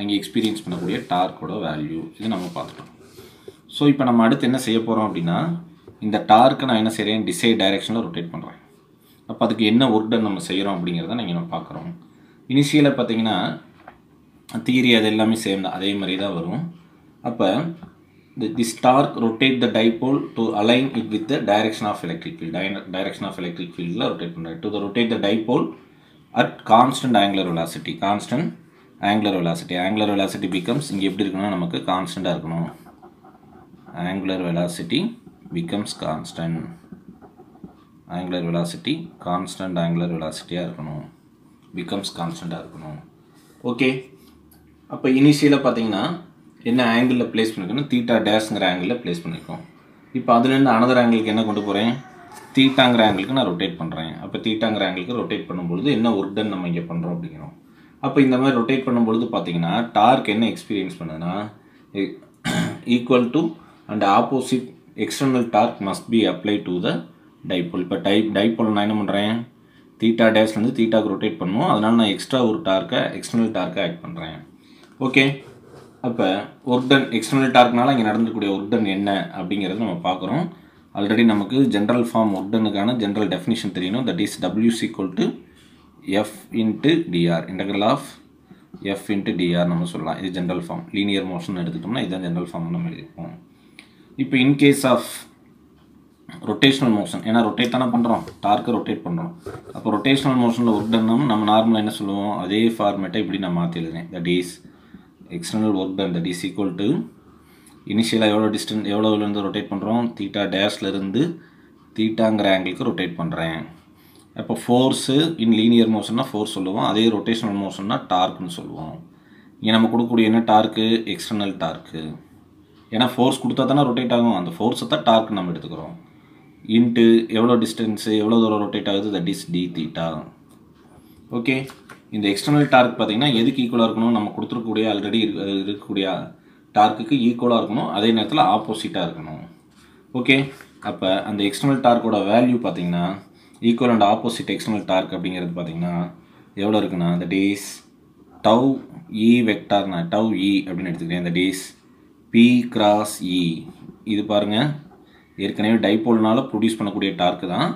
அங்கே எக்ஸ்பீரியன்ஸ் பண்ணக்கூடிய டார்க்கோட வேல்யூ இது நம்ம பார்த்துட்டோம் ஸோ இப்போ நம்ம அடுத்து என்ன செய்ய போகிறோம் அப்படின்னா இந்த டார்க்கை நான் என்ன செய்கிறேன் டிசைட் டைரெக்ஷனில் ரொட்டேட் பண்ணுறேன் அப்போ அதுக்கு என்ன ஒர்க் டன் நம்ம செய்கிறோம் அப்படிங்கிறத நீங்கள் நம்ம பார்க்குறோம் இனிஷியலாக பார்த்தீங்கன்னா தியரி அது எல்லாமே சேம் தான் அதே மாதிரி தான் வரும் அப்போ this torque rotate the dipole to align it with the direction of electric field direction of electric field la rotate panna to the rotate the dipole at constant angular velocity constant angular velocity angular velocity becomes inge epdi irukona இருக்கணும் constant a irukano angular velocity becomes constant angular velocity constant angular velocity a irukano becomes constant a irukano okay அப்போ இனிஷியலாக பார்த்தீங்கன்னா என்ன ஆங்கிளில் ப்ளேஸ் பண்ணியிருக்கோம்னா தீட்டா டேஷ்ங்கிற ஆங்கிளில் ப்ளேஸ் பண்ணியிருக்கோம் இப்போ அதுலேருந்து அனதர் ஆங்கிளுக்கு என்ன கொண்டு போகிறேன் தீட்டாங்கிற ஆங்கிளுக்கு நான் ரொட்டேட் பண்ணுறேன் அப்போ தீட்டாங்கிற ஆங்கிளுக்கு ரொட்டேட் பண்ணும்பொழுது என்ன ஒர்க் டன் நம்ம இங்கே பண்ணுறோம் அப்படிங்கிறோம் அப்போ இந்த மாதிரி ரொட்டேட் பண்ணும்பொழுது பார்த்தீங்கன்னா டார்க் என்ன எக்ஸ்பீரியன்ஸ் பண்ணுதுன்னா equal to and opposite external torque must be apply to the dipole இப்போ டை டைப்போல் நான் என்ன பண்ணுறேன் தீட்டா டேஷ்லேருந்து தீட்டாக்கு ரொட்டேட் பண்ணுவோம் அதனால் நான் எக்ஸ்ட்ரா ஒரு டார்க்கை எக்ஸ்டர்னல் டார்க்கை ஆட் பண்ணுறேன் ஓகே அப்போ ஒர்டன் எக்ஸ்டர்னல் டார்க்னால இங்கே நடந்துக்கூடிய ஒர்டன் என்ன அப்படிங்கிறது நம்ம பார்க்குறோம் ஆல்ரெடி நமக்கு ஜென்ரல் ஃபார்ம் ஒர்டனுக்கான ஜென்ரல் டெஃபினிஷன் தெரியணும் that is டபிள்யூஸ் equal to F into DR integral of F into DR நம்ம சொல்லலாம் இது ஜென்ரல் ஃபார்ம் லீனியர் மோஷன் எடுத்துட்டோம்னா இதுதான் ஜென்ரல் ஃபார்ம் நம்ம எழுதிப்போம் இப்போ இன்கேஸ் ஆஃப் ரொட்டேஷனல் மோஷன் ஏன்னா ரொட்டேட் தானே பண்ணுறோம் டார்க்கை ரொட்டேட் பண்ணுறோம் அப்போ ரொட்டேஷனல் மோஷனில் ஒர்க் நம்ம நார்மலாக என்ன சொல்லுவோம் அதே ஃபார்மேட்டை இப்படி நான் மாற்றி that is external work done that is equal to இனிஷியலாக எவ்வளோ டிஸ்டன்ஸ் எவ்வளோலேருந்து ரொட்டேட் பண்ணுறோம் தீட்டா டேஷ்லேருந்து தீட்டாங்கிற ஆங்கிளுக்கு ரொட்டேட் பண்ணுறேன் அப்போ ஃபோர்ஸு இன் லீனியர் மோஷன்னா ஃபோர்ஸ் சொல்லுவோம் அதே ரொட்டேஷனல் மோஷன்னா டார்க்குன்னு சொல்லுவோம் இங்கே நம்ம கொடுக்கக்கூடிய என்ன டார்க்கு எக்ஸ்டர்னல் டார்க்கு ஏன்னா ஃபோர்ஸ் கொடுத்தா தானே ரொட்டேட் ஆகும் அந்த ஃபோர்ஸை தான் டார்க் நம்ம எடுத்துக்கிறோம் இன்ட்டு எவ்வளோ டிஸ்டன்ஸு எவ்வளோ தூரம் ரொட்டேட் ஆகுது that is D theta okay இந்த எக்ஸ்டர்னல் டார்க் பார்த்திங்கன்னா எதுக்கு ஈக்குவலாக இருக்கணும் நம்ம கொடுத்துருக்கக்கூடிய ஆல்ரெடி இருக்கக்கூடிய டார்க்குக்கு ஈக்குவலாக இருக்கணும் அதே நேரத்தில் ஆப்போசிட்டாக இருக்கணும் ஓகே அப்போ அந்த எக்ஸ்டர்னல் டார்க்கோட வேல்யூ பார்த்திங்கன்னா equal and opposite external torque அப்படிங்கிறது பார்த்திங்கன்னா எவ்வளோ இருக்குன்னா அந்த டேஸ் டவ் இ வெக்டார் நான் டவ் இ e அப்படின்னு எடுத்துக்கிறேன் இந்த dash P cross E e. இது பாருங்கள் ஏற்கனவே டைபோல்னால் ப்ரொடியூஸ் பண்ணக்கூடிய டார்க்கு தான்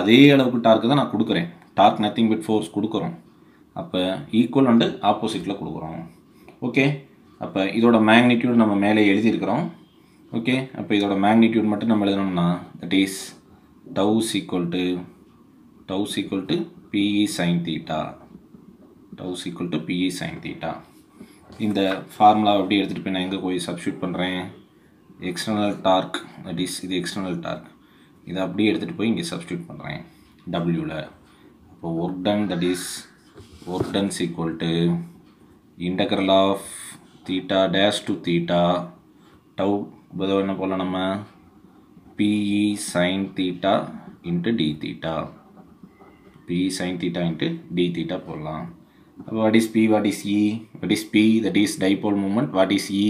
அதே அளவுக்கு டார்க்கு தான் நான் கொடுக்குறேன் டார்க் நத்திங் பட் ஃபோர்ஸ் கொடுக்குறோம் அப்போ ஈக்குவல் அண்டு ஆப்போசிட்டில் கொடுக்குறோம் ஓகே அப்போ இதோட மேக்னிடியூட் நம்ம மேலே எழுதியிருக்கிறோம் ஓகே அப்போ இதோட மேக்னிடியூட் மட்டும் நம்ம எழுதணும்னா that is tau's equal to tau's equal to BE sine theta tau equal to BE sine theta இந்த ஃபார்முலாவை எப்படி எடுத்துகிட்டு போய் நான் எங்கே போய் சப்ஸ்டியூட் பண்ணுறேன் எக்ஸ்டர்னல் டார்க் தட் இஸ் இது எக்ஸ்டர்னல் டார்க் இதை அப்படியே எடுத்துகிட்டு போய் இங்கே சப்ஸ்டியூட் பண்ணுறேன் டபிள்யூவில் இப்போ work done that is work done's equal to integral of theta dash to theta tau பதவ என்ன போல நம்ம PE sine theta into D theta PE sine theta into D theta போடலாம் அப்போ what is P what is E what is P that is dipole moment what is E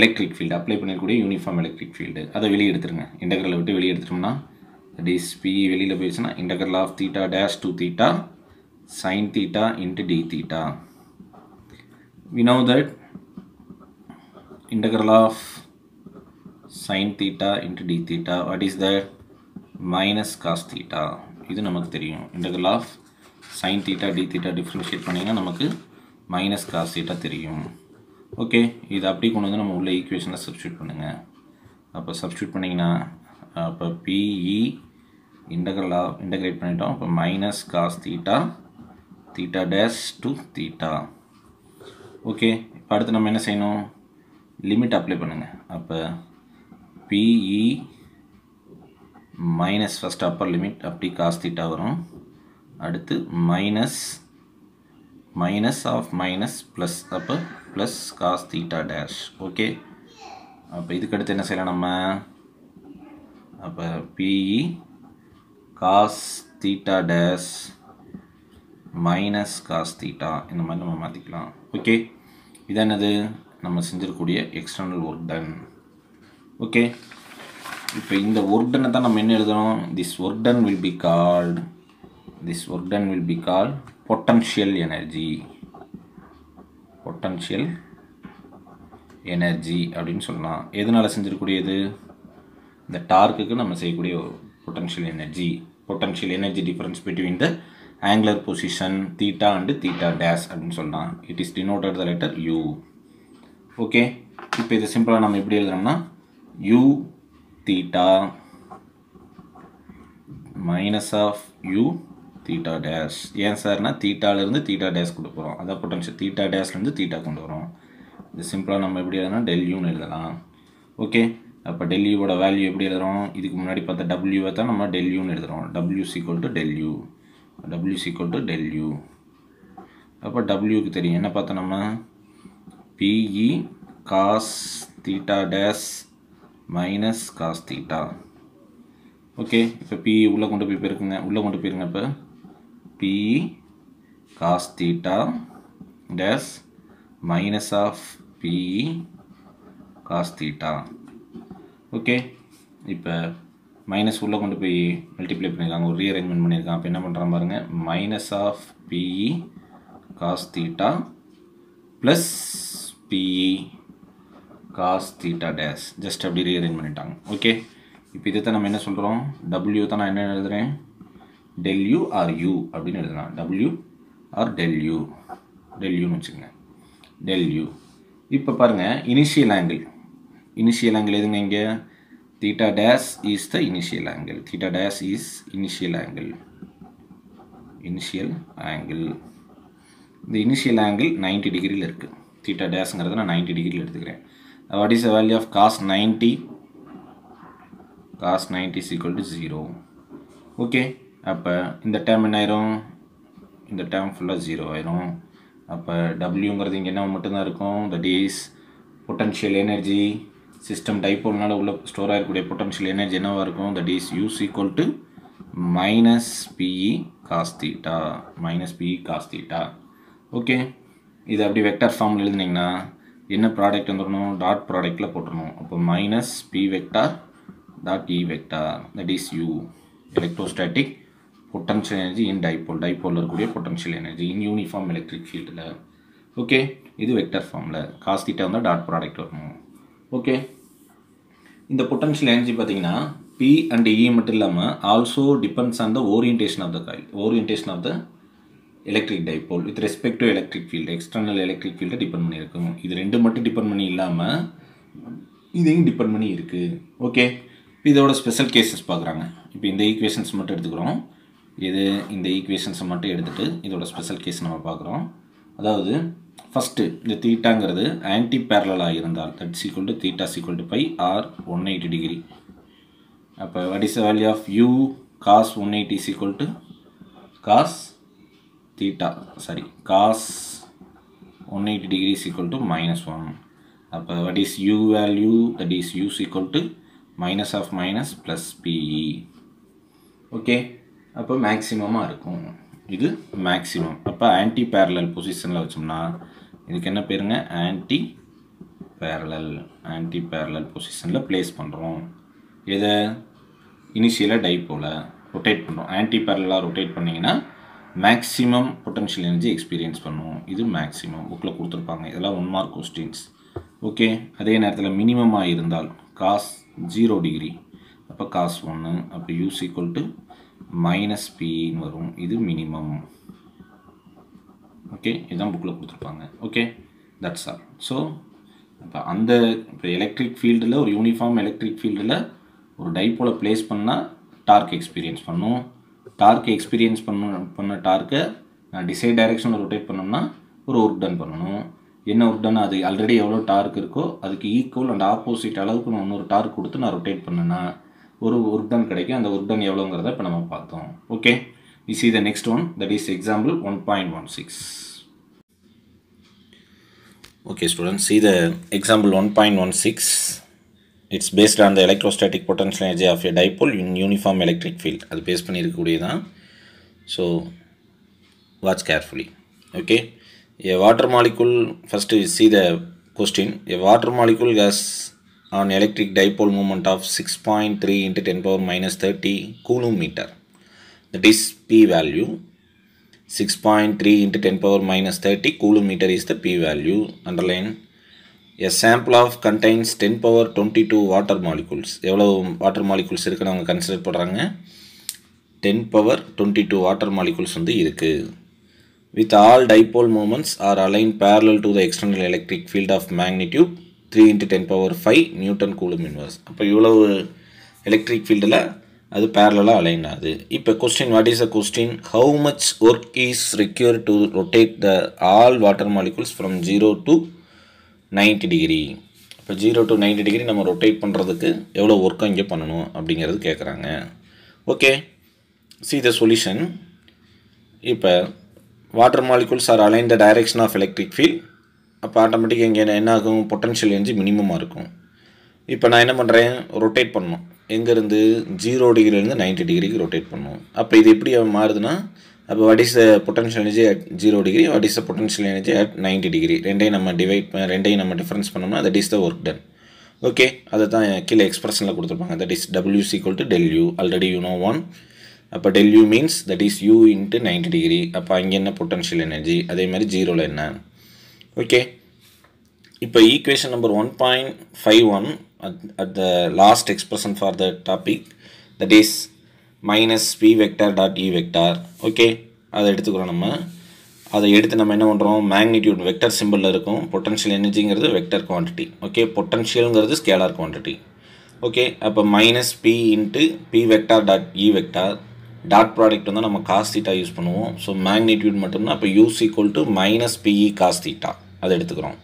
electric field apply பண்ணக்கூடிய யூனிஃபார்ம் எலக்ட்ரிக் ஃபீல்டு அதை வெளியே எடுத்துருங்க இன்டகரில் விட்டு வெளியே எடுத்துட்டோம்னா தட் இஸ் பி e வெளியில் போயிடுச்சுன்னா integral of theta dash to theta sin theta into d theta. We know that integral of sin theta into d theta, what is that? minus cos theta. இது நமக்கு தெரியும் integral of sin theta d theta differentiate பண்ணிங்கன்னா நமக்கு minus cos theta தெரியும் okay இது அப்படி கொண்டு வந்து உள்ளை உள்ள substitute சப்ஸ்டியூட் அப்பு substitute சப்ஸ்டியூட் அப்பு p e integral of integrate பண்ணிட்டோம் அப்பு minus cos theta theta dash to theta okay இப்போ அடுத்து நம்ம என்ன செய்யணும் லிமிட் அப்ளை பண்ணுங்கள் அப்போ pE minus first upper limit அப்படி காஸ் தீட்டா வரும் அடுத்து minus minus of minus plus plus plus cos theta dash okay அப்போ அடுத்து என்ன செய்யலாம் நம்ம அப்போ pE cos theta dash minus cos theta இந்த மாதிரி நம்ம மாற்றிக்கலாம் ஓகே இதான் என்னது நம்ம செஞ்சிருக்கக்கூடிய எக்ஸ்டர்னல் ஒர்க் ஓகே இப்போ இந்த ஒர்க் தான் நம்ம என்ன எழுதணும் this work will be called this work will be call potential energy potential energy அப்படின்னு சொல்லலாம் எதனால் செஞ்சிருக்கூடியது இந்த டார்க்குக்கு நம்ம செய்யக்கூடிய potential energy potential energy difference between the angular position theta and theta dash அப்படின்னு சொல்லாம் it is denoted the letter U okay இப்போ இது சிம்பிளாக நம்ம எப்படி எழுதுறோம்னா U theta minus of U theta dash ஏன் சார்னா தீட்டாலேருந்து தீட்டா theta dash போகிறோம் அதான் பொட்டன்ஷியல் தீட்டா dash தீட்டா கொண்டு வரோம் இது சிம்பிளாக நம்ம எப்படி எழுதுனா okay எழுதலாம் ஓகே அப்போ வட வேல்யூ எப்படி எழுதுகிறோம் இதுக்கு முன்னாடி பார்த்தா டபிள்யூவை தான் நம்ம w எழுதுகிறோம் equal to del u W sequel to del U அப்போ டபிள்யூக்கு தெரியும் என்ன பார்த்தோம் நம்ம pE cos theta dash minus cos theta okay இப்போ பிஇ உள்ளே கொண்டு போய் போயிருக்குங்க உள்ளே கொண்டு போயிருங்க இப்போ pE cos theta dash minus of pE cos theta okay இப்போ மைனஸ் உள்ளே கொண்டு போய் மல்டிப்ளை பண்ணியிருக்காங்க ஒரு ரீஅரேஞ்ச்மெண்ட் பண்ணியிருக்காங்க அப்போ என்ன பண்ணுறான் பாருங்கள் minus of pE cos theta plus pE cos theta dash just அப்படி ரீஅரேஞ்ச் பண்ணிட்டாங்க ஓகே இப்போ இதை தான் நம்ம என்ன சொல்கிறோம் டபுள்யூ தான் நான் என்ன எழுதுகிறேன் டெல் யூ ஆர் யூ அப்படின்னு எழுதுனா W or del U del வச்சுக்கோங்க டெல் யூ இப்போ பாருங்கள் இனிஷியல் ஆங்கிள் இனிஷியல் ஆங்கிள் எதுங்க இங்கே theta dash is the initial angle theta dash is initial angle initial angle இந்த இனிஷியல் ஆங்கிள் நைன்டி டிகிரியில் இருக்குது தீட்டா டேஸ்ங்கிறத நான் நைன்டி டிகிரியில் எடுத்துக்கிறேன் what is the value of cos ninety cos ninety is equal to zero okay அப்போ இந்த டேம் என்ன ஆயிரும் இந்த டேம் ஃபுல்லாக ஜீரோ ஆயிரும் அப்போ டபிள்யூங்கிறது இங்கே என்ன மட்டும்தான் இருக்கும் that is potential energy system டைப்போல்னால் உள்ள ஸ்டோர் ஆகக்கூடிய பொட்டன்ஷியல் எனர்ஜி என்னவாக இருக்கும் that is use equal to minus pE cos theta minus pE cos theta okay இது அப்படி வெக்டர் ஃபார்மில் எழுதுனீங்கன்னா என்ன ப்ராடக்ட் வந்துடணும் டாட் ப்ராடக்ட்டில் போட்டுடணும் அப்போ minus p vector dot E vector that is U electrostatic potential energy in dipole டைப்போலில் இருக்கக்கூடிய potential energy in uniform electric ஃபீல்டில் ஓகே இது வெக்டர் ஃபார்மில் காஸ்தீட்டா வந்தால் டாட் ப்ராடக்ட் வரணும் ஓகே இந்த பொட்டன்ஷியல் எனர்ஜி பார்த்தீங்கன்னா பி அண்ட் இ மட்டும் இல்லாமல் also depends on the orientation of the coil orientation of the electric dipole with respect to electric field external electric ஃபீல்டை டிபெண்ட் பண்ணியிருக்கும் இது ரெண்டு மட்டும் டிபெண்ட் பண்ணி இல்லாமல் இதையும் டிபெண்ட் பண்ணி இருக்குது ஓகே இப்போ இதோட ஸ்பெஷல் கேசஸ் பார்க்குறாங்க இப்போ இந்த ஈக்குவேஷன்ஸ் மட்டும் எடுத்துக்கிறோம் இது இந்த ஈக்குவேஷன்ஸை மட்டும் எடுத்துகிட்டு இதோட ஸ்பெஷல் கேஸ் நம்ம பார்க்குறோம் அதாவது ஃபஸ்ட்டு இந்த தீட்டாங்கிறது ஆன்டி பேரலாக இருந்தால் that equal to theta equal to pi or one eighty degree அப்போ what is value of U cos one eighty equal to cos theta sorry cos one eighty degree equal to minus one அப்போ what is U value that is U equal to minus of minus plus pE okay அப்போ மேக்ஸிமமாக இருக்கும் இது மேக்ஸிமம் அப்போ ஆன்டி பேரலல் பொசிஷனில் வச்சோம்னா இதுக்கு என்ன பேருங்க ஆன்டி பேரலல் ஆன்டி பேரலல் பொசிஷனில் ப்ளேஸ் பண்ணுறோம் இதை இனிஷியலாக டைப்போல் ரொட்டேட் பண்ணுறோம் ஆன்டி பேரலாக ரொட்டேட் பண்ணிங்கன்னா மேக்ஸிமம் பொட்டன்ஷியல் எனர்ஜி எக்ஸ்பீரியன்ஸ் பண்ணுவோம் இது மேக்ஸிமம் புக்கில் கொடுத்துருப்பாங்க இதெல்லாம் ஒன் மார்க் கொஸ்டின்ஸ் ஓகே அதே நேரத்தில் மினிமமாக இருந்தால் காஸ் ஜீரோ டிகிரி அப்போ காஸ் ஒன்று அப்போ யூஸ் ஈக்குவல் டு மைனஸ் பின்னு வரும் இது மினிமம் ஓகே இதுதான் புக்கில் கொடுத்துருப்பாங்க ஓகே தட்ஸ் ஆல் ஸோ இப்போ அந்த இப்போ எலக்ட்ரிக் ஃபீல்டில் ஒரு யூனிஃபார்ம் எலக்ட்ரிக் ஃபீல்டில் ஒரு டைப்போலை ப்ளேஸ் பண்ணால் டார்க் எக்ஸ்பீரியன்ஸ் பண்ணும் டார்க் எக்ஸ்பீரியன்ஸ் பண்ண பண்ண டார்க்கை நான் டிசைட் டைரெக்ஷனில் ரொட்டேட் பண்ணோம்னா ஒரு ஒர்க் டன் பண்ணணும் என்ன ஒர்க் டன் அது ஆல்ரெடி எவ்வளோ டார்க் இருக்கோ அதுக்கு ஈக்குவல் அண்ட் ஆப்போசிட் அளவுக்கு நான் இன்னொரு டார்க் கொடுத்து நான் ரொட்டேட் பண்ணேன்னா ஒரு ஒர்க் டன் கிடைக்கும் அந்த ஒர்க் டன் எவ்வளோங்கிறத இப்போ நம்ம பார்த்தோம் okay we see the next one that is example 1.16 okay students see the example 1.16 it's based on the electrostatic potential energy of a dipole in uniform electric field அது பேஸ் பண்ணியிருக்கக்கூடியதான் so watch carefully okay a water molecule first see the question a water molecule has an electric dipole moment of six point three into ten power minus thirty coulomb metre that is p value 6.3 into 10 power minus 30 coulomb meter is the p value underline a sample of contains 10 power 22 water molecules எவ்வளோ வாட்டர் மாலிகுல்ஸ் இருக்குன்னு அவங்க கன்சிடர் பண்ணுறாங்க ten power twenty two water molecules வந்து இருக்குது with all dipole moments are align parallel to the external electric field of magnitude three into ten power five newton coulomb inverse அப்போ இவ்வளவு எலக்ட்ரிக் ஃபீல்டில் அது பேரலாக அலைனாது ஆகுது இப்போ question what is a question how much work is require to rotate the all water molecules from zero to ninety degree இப்போ ஜீரோ டு நைன்டி டிகிரி நம்ம ரொட்டேட் பண்ணுறதுக்கு எவ்வளோ ஒர்க்கும் இங்கே பண்ணணும் அப்படிங்கிறது கேட்குறாங்க ஓகே சி த சொல்யூஷன் இப்போ water molecules are align the direction of electric field அப்போ ஆட்டோமேட்டிக்காக இங்கே என்ன ஆகும் பொட்டன்ஷியல் எனர்ஜி மினிமமாக இருக்கும் இப்போ நான் என்ன பண்ணுறேன் ரொட்டேட் பண்ணணும் எங்கேருந்து ஜீரோ டிகிரிலேருந்து நைன்டி டிகிரிக்கு ரொட்டேட் பண்ணும் அப்போ இது எப்படி மாறுதுன்னா அப்போ what is the potential energy at zero degree what is the potential energy at ninety degree ரெண்டையும் நம்ம டிவைட் பண்ண ரெண்டையும் நம்ம டிஃப்ரென்ஸ் பண்ணோம்னா that is the work done okay அதை தான் கீழே எக்ஸ்பிரஷனில் கொடுத்துருப்பாங்க that is டபிள்யூஸ் equal to del U already you know one அப்போ del U means that is U into ninety degree அப்போ அங்கே என்ன பொட்டன்ஷியல் எனர்ஜி அதே மாதிரி ஜீரோவில் என்ன ஓகே இப்போ equation number one point five one at at the last expression for the topic that is minus p vector dot E vector okay அதை எடுத்துக்கிறோம் நம்ம அதை எடுத்து நம்ம என்ன பண்ணுறோம் மேக்னிடியூட் வெக்டர் சிம்பிளில் இருக்கும் பொட்டன்ஷியல் எனர்ஜிங்கிறது வெக்டர் குவான்டிட்டி ஓகே பொட்டன்ஷியலுங்கிறது ஸ்கேலார் குவான்டிட்டி ஓகே அப்போ minus p into p vector dot E vector dot product வந்து நம்ம காஸ் யூஸ் பண்ணுவோம் ஸோ மேக்னிடியூட் மட்டும்தான் அப்போ U is equal to minus BE cos அதை எடுத்துக்கிறோம்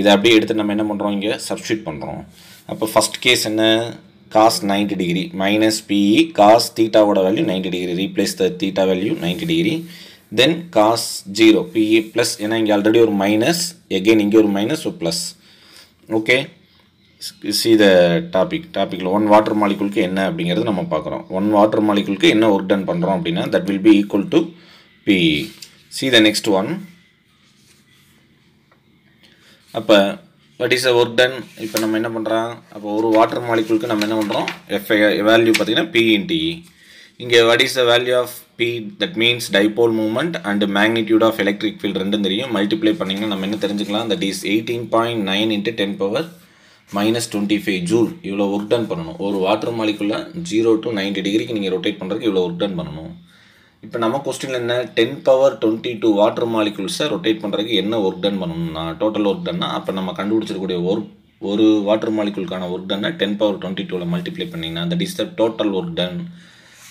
இதை அப்படியே எடுத்து நம்ம என்ன பண்ணுறோம் இங்கே சப்ஸ்டியூட் பண்ணுறோம் அப்போ ஃபஸ்ட் கேஸ் என்ன cos ninety degree minus BE cos தீட்டாவோட value ninety degree replace the theta value ninety degree then cos zero pE plus ஏன்னா இங்கே ஆல்ரெடி ஒரு மைனஸ் எகெயின் இங்கே ஒரு மைனஸ் ஒரு plus okay see the topic டாப்பிக்கில் ஒன் வாட்டர் மாலிகுலுக்கு என்ன அப்படிங்கிறது நம்ம பார்க்குறோம் ஒன் வாட்டர் மாலிகுலுக்கு என்ன ஒர்க் டன் பண்ணுறோம் அப்படின்னா that will be equal to pE see the next one அப்போ what is a work done இப்போ நம்ம என்ன பண்ணுறோம் அப்போ ஒரு வாட்டர் மாலிகுலுக்கு நம்ம என்ன பண்ணுறோம் எஃப்ஐ வேல்யூ பார்த்திங்கன்னா பி இன்டி இங்கே what is a value of p that means dipole movement and magnitude of electric field ரெண்டும் தெரியும் மல்டிப்ளை பண்ணிங்கன்னா நம்ம என்ன தெரிஞ்சுக்கலாம் that is eighteen point nine into ten power minus twenty five joule இவ்வளோ ஒர்க் டன் பண்ணணும் ஒரு வாட்டர் மாலிக்குள்ளே ஜீரோ டு நைன்டி டிகிரிக்கு நீங்கள் ரொட்டேட் பண்ணுறதுக்கு இவ்வளோ ஒர்க் டன் பண்ணணும் இப்போ நம்ம கொஸ்டின் என்ன ten power twenty two water மாலிகுல்ஸை ரொட்டேட் பண்ணுறதுக்கு என்ன ஒர்க் டன் பண்ணணும்னா டோட்டல் ஒர்க் டன்னா அப்போ நம்ம கண்டுபிடிச்சிருக்கூடிய ஒர்க் ஒரு வாட்டர் மாலிகுலுக்கான ஒர்க் டன்னா டென் பவர் டுவெண்ட்டி டூவில் மல்டிப்ளை பண்ணிங்கன்னா that is the total work done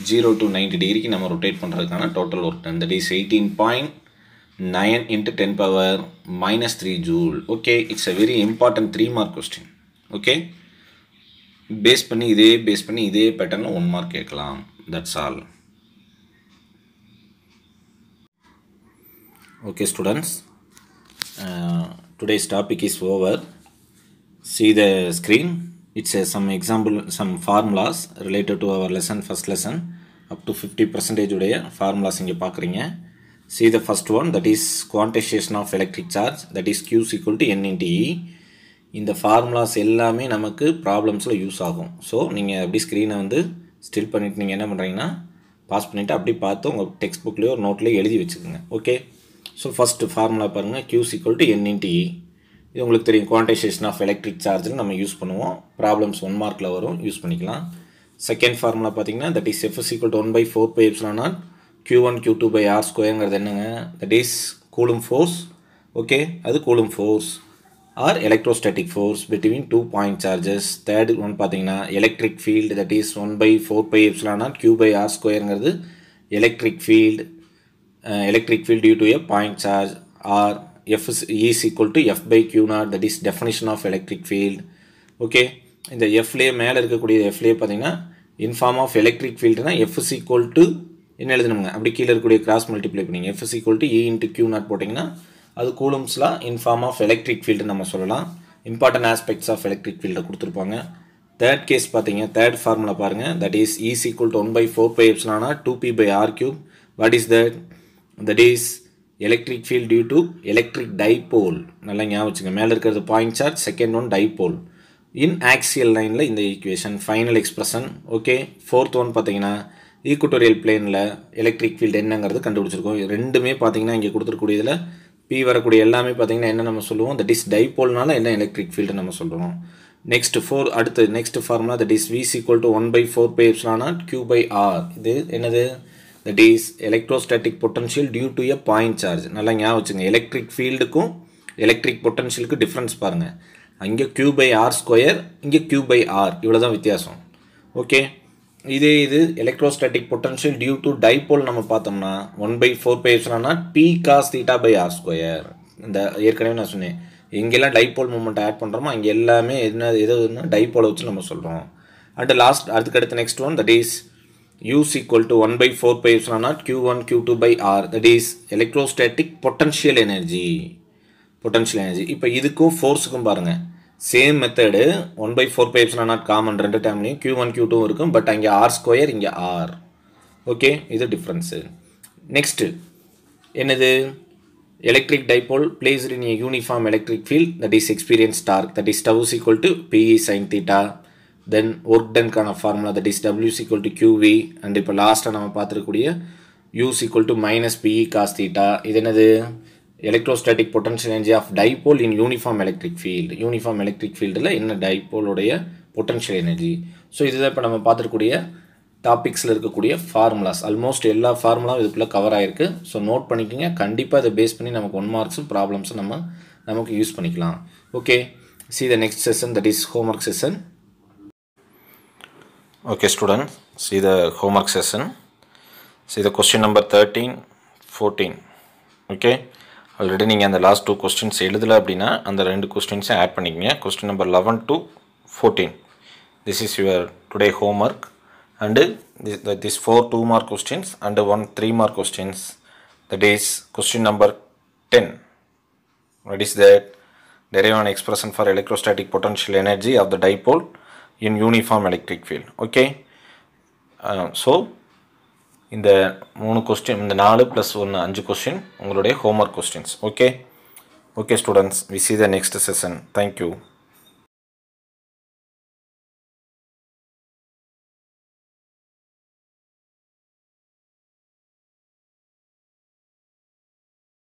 zero to ninety டிகிரிக்கு நம்ம ரொட்டேட் பண்ணுறதுக்கான total work done that is eighteen point nine into ten power minus three joule okay it's a very important three mark question okay base பண்ணி இதே பேஸ் பண்ணி இதே பேட்டர்னில் ஒன் மார்க் கேட்கலாம் that's all Okay students, uh, today's topic is over. See the screen. It's uh, some example, some formulas related to our lesson, first lesson. Up to 50% percentage today formulas in your See the first one that is quantization of electric charge that is Q is equal to N into E. இந்த ஃபார்முலாஸ் எல்லாமே நமக்கு ப்ராப்ளம்ஸில் யூஸ் ஆகும் ஸோ நீங்கள் அப்படி ஸ்க்ரீனை வந்து ஸ்டில் பண்ணிவிட்டு நீங்கள் என்ன பண்ணுறீங்கன்னா பாஸ் பண்ணிவிட்டு அப்படி பார்த்து உங்கள் டெக்ஸ்ட் புக்லேயோ ஒரு நோட்லேயோ எழுதி வச்சுக்கோங்க ஓகே ஸோ பருங்க, ஃபார்முலா பாருங்கள் equal to N N into e. இது உங்களுக்கு தெரியும் quantization ஆஃப் electric charge நம்ம யூஸ் பண்ணுவோம் ப்ராப்ளம்ஸ் ஒன் மார்க்கில் வரும் யூஸ் பண்ணிக்கலாம் செகண்ட் formula பார்த்தீங்கன்னா that is F is equal to one by four pi epsilon on one Q2 two by r ஸ்கொயருங்கிறது என்னங்க that is coulomb force okay அது coulomb force are between force point two Third charges third one பார்த்தீங்கன்னா electric field that is one by four pi Q by by r ஸ்கொயருங்கிறது electric field Uh, electric field due to a point charge or F is, e is equal to F by Q naught that is definition of electric field ஓகே இந்த எஃப்லேயே மேலே இருக்கக்கூடிய எஃப்லேயே பார்த்தீங்கன்னா இன்ஃபார்ம் ஆஃப் எலக்ட்ரிக் ஃபீல்டுனா எஃப் இஸ் ஈக்குவல் டு என்ன எழுதணுங்க அப்படி கீழே இருக்கக்கூடிய கிராஸ் மல்டிப்ளை பண்ணிங்க F is equal to E into q naught போட்டிங்கன்னா அது கூலம்ஸ்லாம் இன்ஃபார்ம் ஆஃப் எலக்ட்ரிக் ஃபீல்டு நம்ம சொல்லலாம் இம்பார்ட்டன்ட் ஆஸ்பெக்ட்ஸ் ஆஃப் எலக்ட்ரிக் ஃபீல்டை கொடுத்துருப்பாங்க தேர்ட் கேஸ் பார்த்தீங்க தேர்ட் ஃபார்முலா பாருங்கள் that is is equal to one by four by எப்ஸ்லானா two p by R cube what is that that is electric field due to electric dipole நல்லா ஞாபகம் வச்சுங்க மேலே இருக்கிறது point charge second one dipole in axial லைனில் இந்த equation final expression okay fourth one பார்த்தீங்கன்னா ஈக்குட்டோரியல் பிளேனில் எலக்ட்ரிக் ஃபீல்டு என்னங்கிறது கண்டுபிடிச்சிருக்கோம் ரெண்டுமே பார்த்தீங்கன்னா இங்கே கொடுத்துருக்கூடியதில் பி வரக்கூடிய எல்லாமே பார்த்தீங்கன்னா என்ன நம்ம சொல்லுவோம் தட் இஸ் டைபோல்னால என்ன எலக்ட்ரிக் ஃபீல்டு நம்ம சொல்கிறோம் நெக்ஸ்ட் ஃபோர் அடுத்து next formula that is v's equal to one by four by epsilon naught Q by r இது என்னது that is electrostatic potential due to a point charge நல்லா யா வச்சுங்க எலக்ட்ரிக் ஃபீல்டுக்கும் electric பொட்டன்ஷியலுக்கு டிஃப்ரென்ஸ் பாருங்கள் அங்கே க்யூ பை ஆர் ஸ்கொயர் இங்கே க்யூ பை ஆர் இவ்வளோ தான் வித்தியாசம் ஓகே இதே இது electrostatic potential due to dipole நம்ம பார்த்தோம்னா one by four by epsilon naught p cos theta by r square இந்த ஏற்கனவே நான் சொன்னேன் இங்கில் dipole moment ஆட் பண்டும் அங்கே எல்லாமே என்ன எதுன்னா டைபோலை வச்சு நம்ம சொல்கிறோம் அண்ட் லாஸ்ட் அதுக்கடுத்து next one that is use one by four by 4 pi epsilon one q1 q2 by r that is electrostatic potential energy potential energy இப்போ இதுக்கும் ஃபோர்ஸுக்கும் பாருங்கள் same method one by four by epsilon naught common ரெண்டு டைம்லையும் கியூ ஒன் க்யூ டூவும் இருக்கும் பட் அங்கே ஆர் ஸ்கொயர் இங்கே ஆர் ஓகே இது டிஃப்ரென்ஸு நெக்ஸ்ட்டு என்னது electric dipole place in a uniform electric field that is experience torque that is tau's equal to BE sine theta then work டன்க்கான formula that is டபிள்யூஸ் equal to q v and இப்போ லாஸ்ட்டாக நம்ம பார்த்துருக்கக்கூடிய u's equal to minus BE cos theta e இது என்னது electrostatic potential energy of dipole in uniform electric field uniform electric ஃபீல்டில் என்ன டைபோலுடைய பொட்டன்ஷியல் எனர்ஜி ஸோ இதுதான் இப்போ நம்ம பார்த்துருக்கூடிய டாபிக்ஸில் இருக்கக்கூடிய ஃபார்முலாஸ் ஆல்மோஸ்ட் எல்லா ஃபார்முலாவும் இதுக்குள்ளே கவர் ஆகிருக்கு ஸோ நோட் பண்ணிக்கோங்க கண்டிப்பாக இதை பேஸ் பண்ணி நமக்கு ஒன் மார்க்ஸும் ப்ராப்ளம்ஸும் நம்ம நமக்கு யூஸ் பண்ணிக்கலாம் okay see the next session that is homework session Okay student, see the homework session. See the question number 13, 14. Okay. Already நீங்கள் அந்த லாஸ்ட் டூ கொஸ்டின்ஸ் எழுதலை அப்படின்னா அந்த ரெண்டு கொஸ்டின்ஸையும் ஆட் பண்ணிக்கங்க question number eleven to fourteen this is your today homework and this four two mark questions and one three mark questions that is question number ten what is that derive an expression for electrostatic potential energy of the dipole in uniform electric field okay uh, so இந்த மூணு கொஸ்டின் இந்த நாலு ப்ளஸ் ஒன்று அஞ்சு கொஸ்டின் உங்களுடைய homework questions okay okay students we see the next session thank you